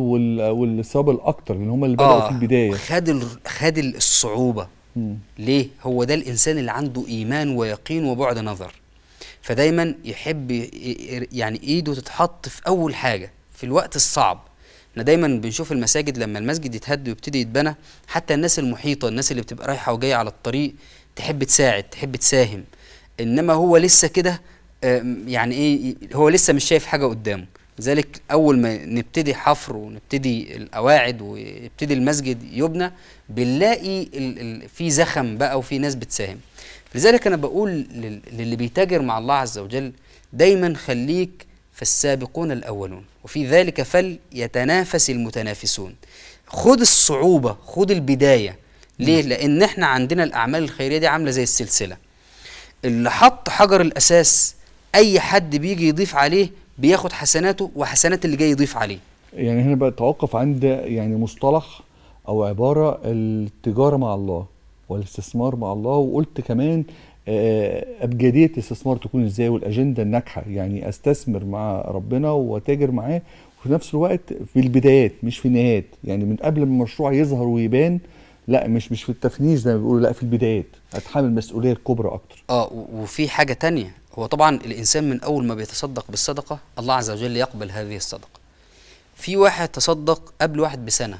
والثواب الاكتر لان هم اللي بداوا آه في البدايه خد خد الصعوبه مم. ليه هو ده الانسان اللي عنده ايمان ويقين وبعد نظر فدايما يحب يعني ايده تتحط في اول حاجه في الوقت الصعب احنا دايما بنشوف المساجد لما المسجد يتهد ويبتدي يتبنى حتى الناس المحيطه الناس اللي بتبقى رايحه وجايه على الطريق تحب تساعد تحب تساهم انما هو لسه كده آه، يعني ايه هو لسه مش شايف حاجه قدامه لذلك اول ما نبتدي حفر ونبتدي القواعد ويبتدي المسجد يبنى بنلاقي في زخم بقى وفي ناس بتساهم لذلك انا بقول للي بيتاجر مع الله عز وجل دايما خليك فالسابقون الأولون وفي ذلك فليتنافس المتنافسون خد الصعوبة خد البداية ليه؟ لأن احنا عندنا الأعمال الخيرية دي عاملة زي السلسلة اللي حط حجر الأساس أي حد بيجي يضيف عليه بياخد حسناته وحسنات اللي جاي يضيف عليه يعني هنا بقى توقف عند يعني مصطلح أو عبارة التجارة مع الله والاستثمار مع الله وقلت كمان آه، ابجديه الاستثمار تكون ازاي والاجنده الناجحه يعني استثمر مع ربنا واتاجر معاه وفي نفس الوقت في البدايات مش في النهايات يعني من قبل ما المشروع يظهر ويبان لا مش مش في التفنيش زي ما بيقولوا لا في البدايات اتحمل المسؤوليه الكبرى اكتر اه وفي حاجه تانية هو طبعا الانسان من اول ما بيتصدق بالصدقه الله عز وجل يقبل هذه الصدقه في واحد تصدق قبل واحد بسنه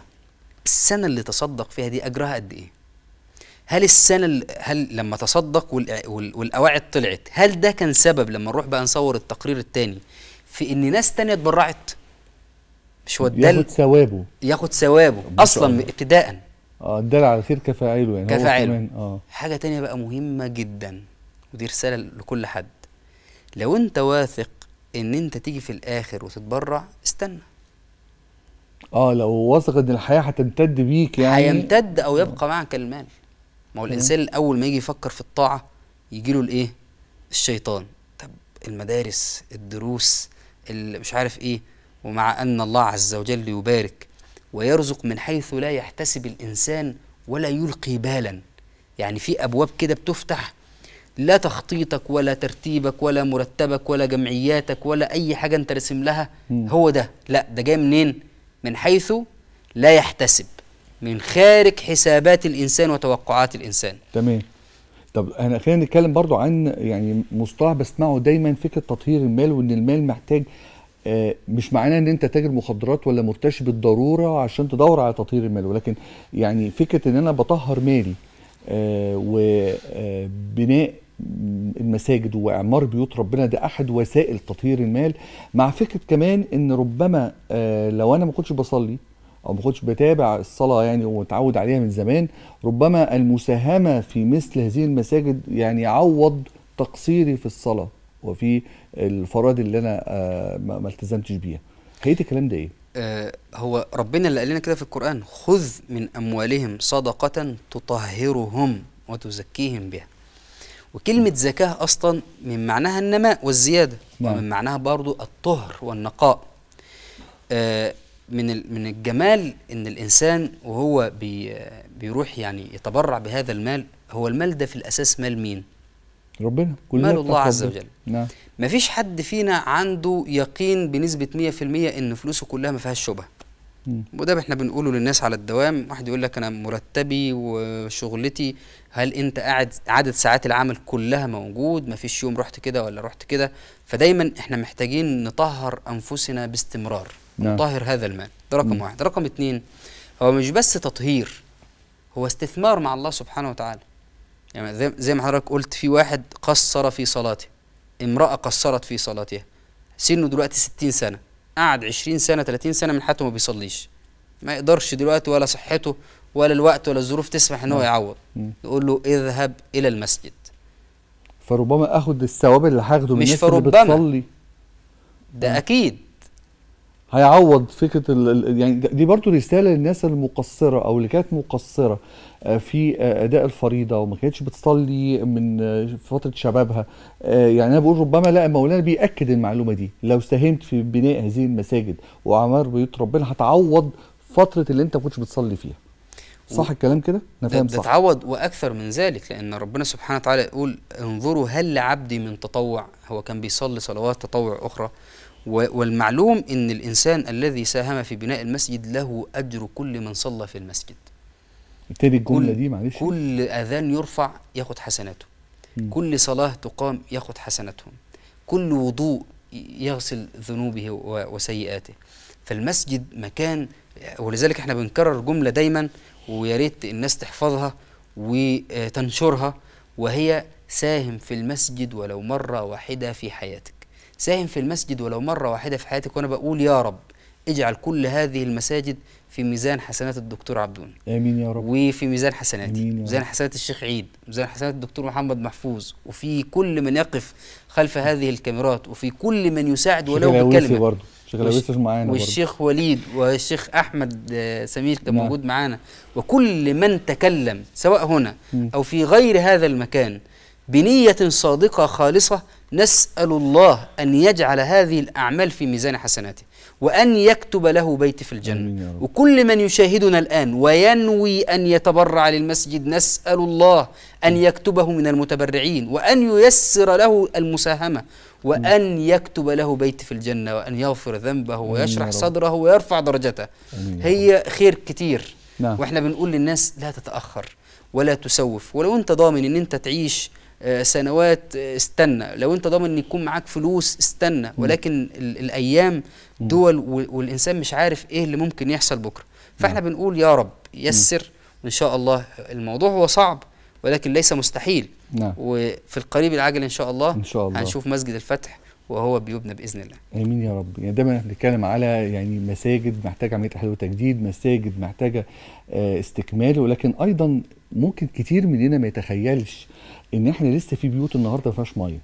السنه اللي تصدق فيها دي اجرها قد ايه هل السنه هل لما تصدق والأواعد طلعت هل ده كان سبب لما نروح بقى نصور التقرير الثاني في ان ناس تانية اتبرعت مش هو الدل ياخد ثوابه ياخد ثوابه اصلا ابتداء اه الدل على خير كفاعله يعني كفاعله اه حاجه تانية بقى مهمه جدا ودي رساله لكل حد لو انت واثق ان انت تيجي في الاخر وتتبرع استنى اه لو واثق ان الحياه هتمتد بيك يعني هيمتد او يبقى معك المال ما هو الانسان اول ما يجي يفكر في الطاعه يجي له الايه الشيطان طب المدارس الدروس مش عارف ايه ومع ان الله عز وجل يبارك ويرزق من حيث لا يحتسب الانسان ولا يلقي بالا يعني في ابواب كده بتفتح لا تخطيطك ولا ترتيبك ولا مرتبك ولا جمعياتك ولا اي حاجه انت راسم لها هو ده لا ده جاي منين من حيث لا يحتسب من خارج حسابات الانسان وتوقعات الانسان تمام طب انا خلينا نتكلم برضو عن يعني مصطلح بسمعه دايما فكره تطهير المال وان المال محتاج آه، مش معناه ان انت تاجر مخدرات ولا مرتشي بالضروره عشان تدور على تطهير المال ولكن يعني فكره ان انا بطهر مالي آه، وبناء آه، المساجد واعمار بيوت ربنا ده احد وسائل تطهير المال مع فكره كمان ان ربما لو انا ما كنتش بصلي او ما كنتش بتابع الصلاه يعني ومتعود عليها من زمان ربما المساهمه في مثل هذه المساجد يعني يعوض تقصيري في الصلاه وفي الفرائض اللي انا آه، ما التزمتش بيها حقيقه الكلام ده ايه آه، هو ربنا اللي قال لنا كده في القران خذ من اموالهم صدقه تطهرهم وتزكيهم بها وكلمة نعم. زكاة أصلا من معناها النماء والزيادة نعم. ومن معناها برضو الطهر والنقاء آه من من الجمال ان الانسان وهو بي بيروح يعني يتبرع بهذا المال هو المال ده في الاساس مال مين؟ ربنا كلنا مال الله عز وجل نعم مفيش حد فينا عنده يقين بنسبه 100% ان فلوسه كلها ما فيهاش شبهه وده احنا بنقوله للناس على الدوام واحد يقول لك انا مرتبي وشغلتي هل انت قاعد عدد ساعات العمل كلها موجود ما فيش يوم رحت كده ولا رحت كده فدايما احنا محتاجين نطهر انفسنا باستمرار نعم. مطهر هذا المال ده رقم واحد رقم اثنين هو مش بس تطهير هو استثمار مع الله سبحانه وتعالى يعني زي, زي ما حضرتك قلت في واحد قصر في صلاته امرأة قصرت في صلاتها سنه دلوقتي 60 سنة قعد 20 سنة 30 سنة من حياته ما بيصليش ما يقدرش دلوقتي ولا صحته ولا الوقت ولا الظروف تسمح ان هو نعم. يعوض يقول له اذهب الى المسجد فربما اخد الثواب اللي هاخده من مش الناس فربما اللي بتصلي ده اكيد هيعوض فكره الـ يعني دي برضو رساله للناس المقصره او اللي كانت مقصره آه، في آه، اداء الفريضه وما كانتش بتصلي من آه، فتره شبابها يعني انا بقول ربما لا مولانا بياكد المعلومه دي لو ساهمت في بناء هذه المساجد وعمار بيوت ربنا هتعوض فتره اللي انت ما كنتش بتصلي فيها صح الكلام كده انا فاهم صح بتعوض واكثر من ذلك لان ربنا سبحانه وتعالى يقول انظروا هل لعبدي من تطوع هو كان بيصلي صلوات تطوع اخرى والمعلوم أن الإنسان الذي ساهم في بناء المسجد له أجر كل من صلى في المسجد ابتدي الجملة دي معلش كل أذان يرفع ياخد حسناته كل صلاة تقام ياخد حسناتهم كل وضوء يغسل ذنوبه وسيئاته فالمسجد مكان ولذلك احنا بنكرر جملة دايما ويا ريت الناس تحفظها وتنشرها وهي ساهم في المسجد ولو مرة واحدة في حياتك ساهم في المسجد ولو مرة واحدة في حياتك وأنا بقول يا رب اجعل كل هذه المساجد في ميزان حسنات الدكتور عبدون امين يا رب وفي ميزان حسناتي آمين ميزان حسنات الشيخ عيد ميزان حسنات الدكتور محمد محفوظ وفي كل من يقف خلف هذه الكاميرات وفي كل من يساعد ولو بكلمه برضه الشيخ معانا والشيخ برضو. وليد والشيخ احمد آه، سمير كان نعم. موجود معانا وكل من تكلم سواء هنا او في غير هذا المكان بنيه صادقه خالصه نسأل الله أن يجعل هذه الأعمال في ميزان حسناته وأن يكتب له بيت في الجنة وكل من يشاهدنا الآن وينوي أن يتبرع للمسجد نسأل الله أن يكتبه من المتبرعين وأن ييسر له المساهمة وأن يكتب له بيت في الجنة وأن يغفر ذنبه ويشرح صدره ويرفع درجته هي خير كتير نعم. واحنا بنقول للناس لا تتأخر ولا تسوف ولو انت ضامن ان انت تعيش آه، سنوات آه، استنى لو انت ضامن ان يكون معاك فلوس استنى ولكن الايام دول والانسان مش عارف ايه اللي ممكن يحصل بكره فاحنا بنقول يا رب يسر وان شاء الله الموضوع هو صعب ولكن ليس مستحيل نعم. وفي القريب العاجل ان شاء الله ان شاء الله هنشوف مسجد الفتح وهو بيبنى باذن الله امين يا رب يعني دايما احنا بنتكلم على يعني مساجد محتاجه عمليه تحليل وتجديد مساجد محتاجه آه، استكمال ولكن ايضا ممكن كتير مننا ما يتخيلش ان احنا لسه في بيوت النهارده ما فيهاش ميه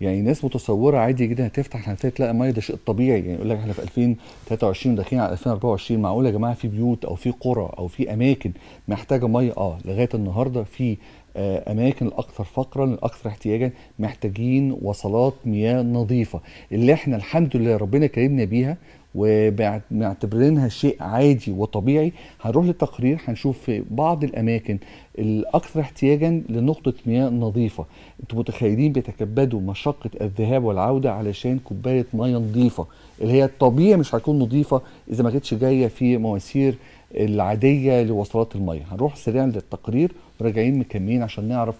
يعني ناس متصوره عادي جدا هتفتح حنفيه تلاقي ميه ده شيء طبيعي يعني يقول لك احنا في 2023 وداخلين على 2024 معقول يا جماعه في بيوت او في قرى او في اماكن محتاجه ميه اه لغايه النهارده في آه، اماكن الاكثر فقرا الاكثر احتياجا محتاجين وصلات مياه نظيفه اللي احنا الحمد لله ربنا كرمنا بيها ومعتبرينها شيء عادي وطبيعي هنروح للتقرير هنشوف في بعض الاماكن الاكثر احتياجا لنقطه مياه نظيفه انتوا متخيلين بيتكبدوا مشقه الذهاب والعوده علشان كوبايه مياه نظيفه اللي هي الطبيعي مش هتكون نظيفه اذا ما كانتش جايه في مواسير العاديه لوصلات المياه هنروح سريعا للتقرير وراجعين مكملين عشان نعرف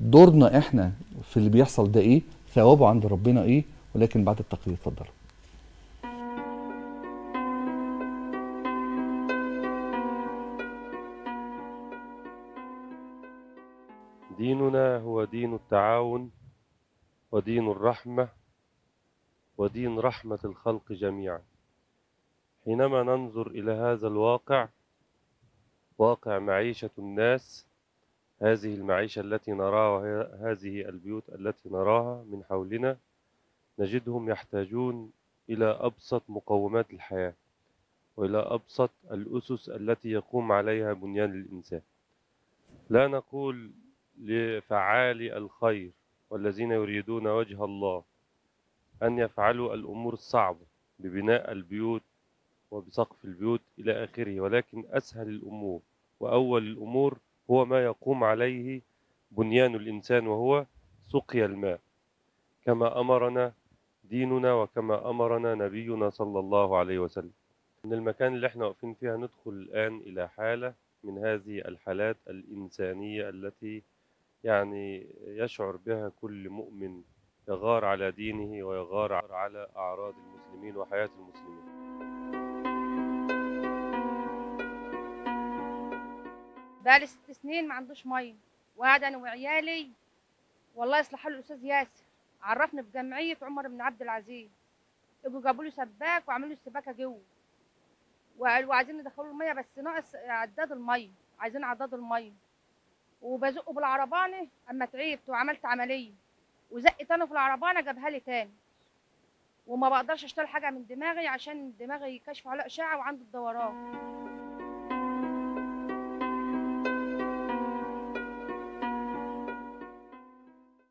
دورنا احنا في اللي بيحصل ده ايه ثوابه عند ربنا ايه ولكن بعد التقرير اتفضلوا ديننا هو دين التعاون ودين الرحمة ودين رحمة الخلق جميعا حينما ننظر إلى هذا الواقع واقع معيشة الناس هذه المعيشة التي نراها هذه البيوت التي نراها من حولنا نجدهم يحتاجون إلى أبسط مقومات الحياة وإلى أبسط الأسس التي يقوم عليها بنيان الإنسان لا نقول لفعالي الخير والذين يريدون وجه الله أن يفعلوا الأمور الصعبة ببناء البيوت وبسقف البيوت إلى آخره ولكن أسهل الأمور وأول الأمور هو ما يقوم عليه بنيان الإنسان وهو سقي الماء كما أمرنا ديننا وكما أمرنا نبينا صلى الله عليه وسلم من المكان اللي احنا واقفين فيها ندخل الآن إلى حالة من هذه الحالات الإنسانية التي يعني يشعر بها كل مؤمن يغار على دينه ويغار على أعراض المسلمين وحياة المسلمين بقى لي ست سنين ما عندوش ميه وقاعد انا وعيالي والله يصلح له الاستاذ ياسر عرفني بجمعيه عمر بن عبد العزيز ابو جابوا له سباك وعملوا السباكه جوه وقالوا عايزين ندخلوا الميه بس ناقص عداد الميه عايزين عداد الميه وبزقه بالعربانه اما تعبت وعملت عمليه وزق تاني في العربانه جابها لي تاني وما بقدرش اشتغل حاجه من دماغي عشان دماغي كشف على اشعه وعنده الدوران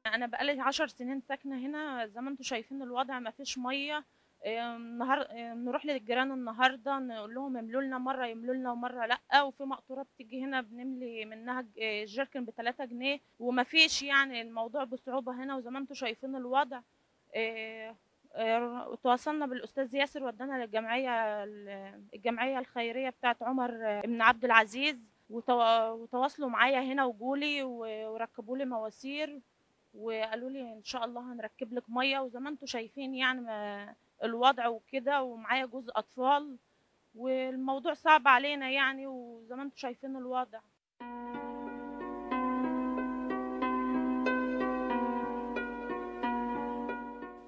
انا بقالي 10 سنين ساكنه هنا زي ما انتم شايفين الوضع ما فيش ميه النهار نروح للجيران النهارده نقول لهم املوا لنا مره يملوا لنا ومره لا وفي مقطوره بتيجي هنا بنملي منها الجيركن آه، ب 3 جنيه وما فيش يعني الموضوع بصعوبه هنا وزي ما انتم شايفين الوضع آه، آه، تواصلنا بالاستاذ ياسر ودانا للجمعيه الجمعيه الخيريه بتاعه عمر بن عبد العزيز وتواصلوا معايا هنا وجولي وركبوا لي مواسير وقالوا لي ان شاء الله هنركب لك ميه وزي ما انتم شايفين يعني ما الوضع وكده ومعايا جوز اطفال والموضوع صعب علينا يعني وزي ما انتم شايفين الوضع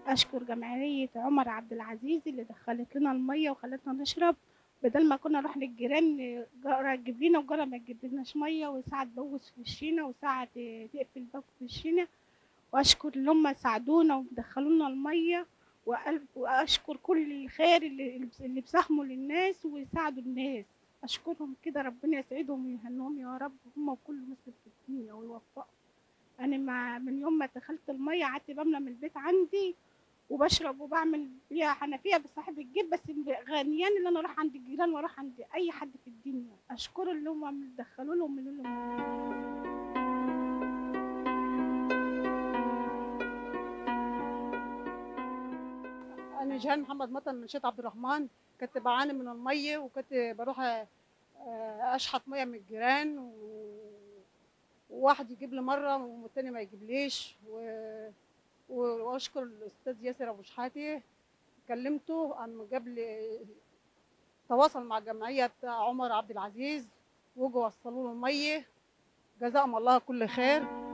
اشكر جمعيه عمر عبد العزيز اللي دخلت لنا الميه وخلتنا نشرب بدل ما كنا نروح للجيران جاره تجيب لنا وجاره ما تجيب لناش ميه وساعه تبوظ في وشينا وساعه تقفل باب في وشينا واشكر اللي هم ساعدونا ودخلونا الميه واشكر كل الخير اللي, اللي بساهموا للناس ويساعدوا الناس اشكرهم كده ربنا يسعدهم ويهنهم يا رب هم وكل مسلم في الدنيا ويوفقهم انا ما من يوم ما دخلت الميه قعدت بملى من البيت عندي وبشرب وبعمل بيها حنفيه بصاحب الجيب بس غنيان ان انا اروح عند الجيران واروح عند اي حد في الدنيا اشكر اللي هم دخلوا لهم من لهم انا جهان محمد مطن من شيخ عبد الرحمن كنت بعاني من الميه وكنت بروح آه، اشحط ميه من الجيران وواحد يجيب لي مره والتاني ما يجيبليش و... واشكر الاستاذ ياسر ابو شحاتي كلمته قام جاب لي تواصل مع جمعيه عمر عبد العزيز وجوا وصلوا له الميه جزاهم الله كل خير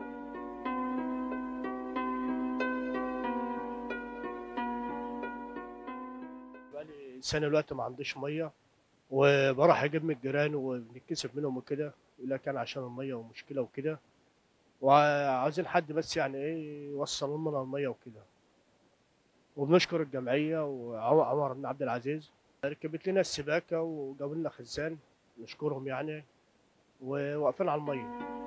الانسان دلوقتي ما عندوش ميه وبروح اجيب من الجيران وبنتكسف منهم وكده يقول لك انا عشان الميه ومشكله وكده وعاوزين حد بس يعني ايه يوصل لنا الميه وكده وبنشكر الجمعيه وعمر بن عبد العزيز ركبت لنا السباكه وجابوا لنا خزان نشكرهم يعني وواقفين على الميه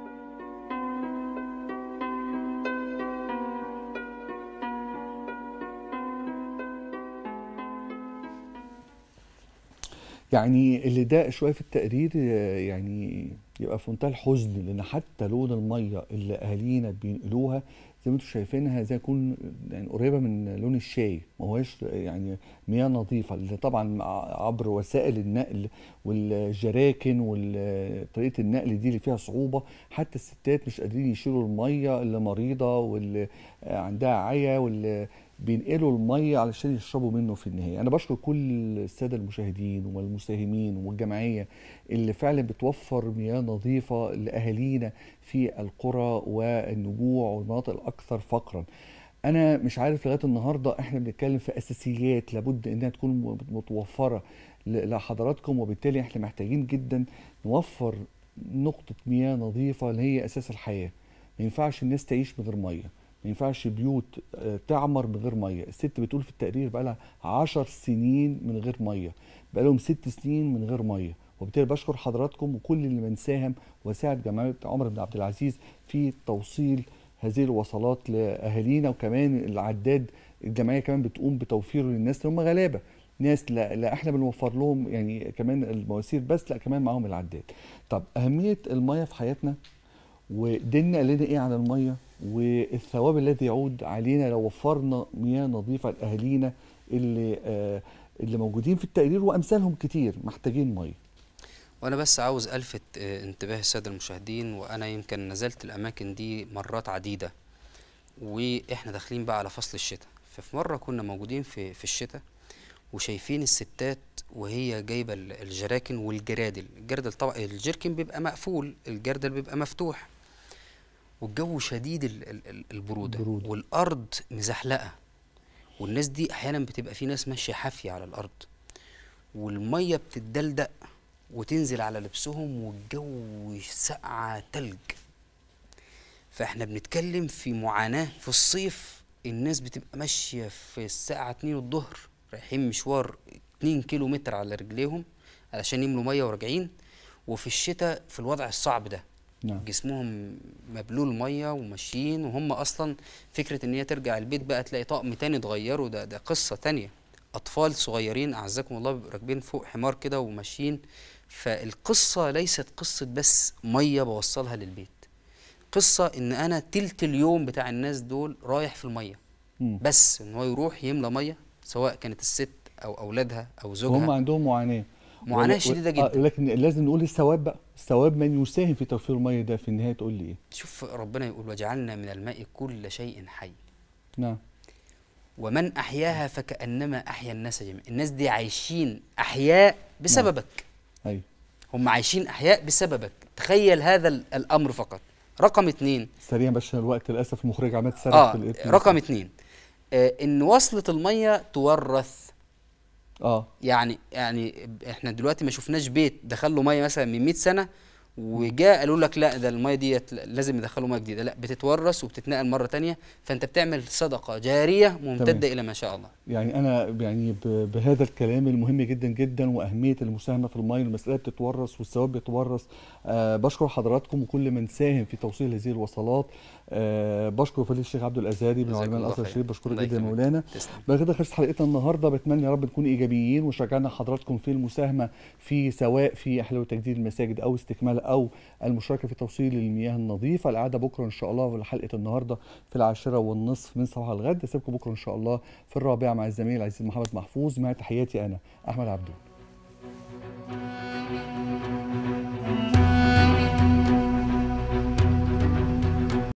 يعني اللي ده شويه في التقرير يعني يبقى في منتهى الحزن لان حتى لون الميه اللي اهالينا بينقلوها زي ما انتم شايفينها زي تكون يعني قريبه من لون الشاي ما هوش يعني مياه نظيفه اللي طبعا عبر وسائل النقل والجراكن وطريقه النقل دي اللي فيها صعوبه حتى الستات مش قادرين يشيلوا الميه اللي مريضه واللي عندها عيا واللي بينقلوا الميه علشان يشربوا منه في النهايه انا بشكر كل الساده المشاهدين والمساهمين والجمعيه اللي فعلا بتوفر مياه نظيفه لاهالينا في القرى والنجوع والمناطق الاكثر فقرا انا مش عارف لغايه النهارده احنا بنتكلم في اساسيات لابد انها تكون متوفره لحضراتكم وبالتالي احنا محتاجين جدا نوفر نقطه مياه نظيفه اللي هي اساس الحياه ما ينفعش الناس تعيش من غير ميه ما ينفعش بيوت آه، تعمر من غير ميه الست بتقول في التقرير بقى لها 10 سنين من غير ميه بقى لهم ست سنين من غير ميه وبالتالي بشكر حضراتكم وكل اللي من ساهم وساعد جمعيه عمر بن عبد العزيز في توصيل هذه الوصلات لاهالينا وكمان العداد الجمعيه كمان بتقوم بتوفيره للناس اللي هم غلابه ناس لا, لا احنا بنوفر لهم يعني كمان المواسير بس لا كمان معاهم العداد طب اهميه الميه في حياتنا وديننا قال لنا ايه عن الميه والثواب الذي يعود علينا لو وفرنا مياه نظيفه لاهالينا اللي آه، اللي موجودين في التقرير وامثالهم كتير محتاجين ميه وانا بس عاوز الفت آه، انتباه الساده المشاهدين وانا يمكن نزلت الاماكن دي مرات عديده واحنا داخلين بقى على فصل الشتاء ففي مره كنا موجودين في في الشتاء وشايفين الستات وهي جايبه الجراكن والجرادل الجردل طبعا الجركن بيبقى مقفول الجردل بيبقى مفتوح والجو شديد البروده برودة. والارض مزحلقه والناس دي احيانا بتبقى في ناس ماشيه حافيه على الارض والميه بتدلدق وتنزل على لبسهم والجو ساقعه تلج فاحنا بنتكلم في معاناه في الصيف الناس بتبقى ماشيه في الساعه 2 الظهر رايحين مشوار 2 كيلو متر على رجليهم علشان يملوا ميه وراجعين وفي الشتاء في الوضع الصعب ده نعم. جسمهم مبلول ميه وماشيين وهم اصلا فكره ان هي ترجع البيت بقى تلاقي طقم تاني اتغيروا ده ده قصه تانيه اطفال صغيرين اعزكم الله راكبين فوق حمار كده وماشيين فالقصه ليست قصه بس ميه بوصلها للبيت قصه ان انا تلت اليوم بتاع الناس دول رايح في الميه م. بس ان هو يروح يملى ميه سواء كانت الست او اولادها او زوجها هم عندهم معاناه معاناه شديده آه، جدا لكن لازم نقول الثواب بقى الثواب من يساهم في توفير الميه ده في النهايه تقول لي ايه شوف ربنا يقول وجعلنا من الماء كل شيء حي نعم ومن احياها فكانما احيا الناس جميعا الناس دي عايشين احياء بسببك نعم. ايوه هم عايشين احياء بسببك تخيل هذا الامر فقط رقم اثنين سريع باش الوقت للاسف المخرج عماد سرح آه في رقم اثنين آه ان وصله الميه تورث اه يعني يعني احنا دلوقتي ما شفناش بيت دخل له ميه مثلا من 100 سنه وجاء قالوا لك لا ده الميه ديت لازم يدخلوا ميه جديده لا بتتورث وبتتنقل مره تانية فانت بتعمل صدقه جاريه ممتده تمام. الى ما شاء الله يعني انا يعني بهذا الكلام المهم جدا جدا واهميه المساهمه في الميه المساله بتتورث والثواب بيتورث آه بشكر حضراتكم وكل من ساهم في توصيل هذه الوصلات أه بشكر فضيله الشيخ عبد الازهري من علماء الاثر الشريف بشكره جدا مولانا بقى كده خلصت حلقتنا النهارده بتمنى يا رب نكون ايجابيين وشجعنا حضراتكم في المساهمه في سواء في احلى وتجديد المساجد او استكمال او المشاركه في توصيل المياه النظيفه القعده بكره ان شاء الله لحلقه النهارده في العاشره والنصف من صباح الغد اسيبكم بكره ان شاء الله في الرابعه مع الزميل العزيز محمد محفوظ مع تحياتي انا احمد عبدو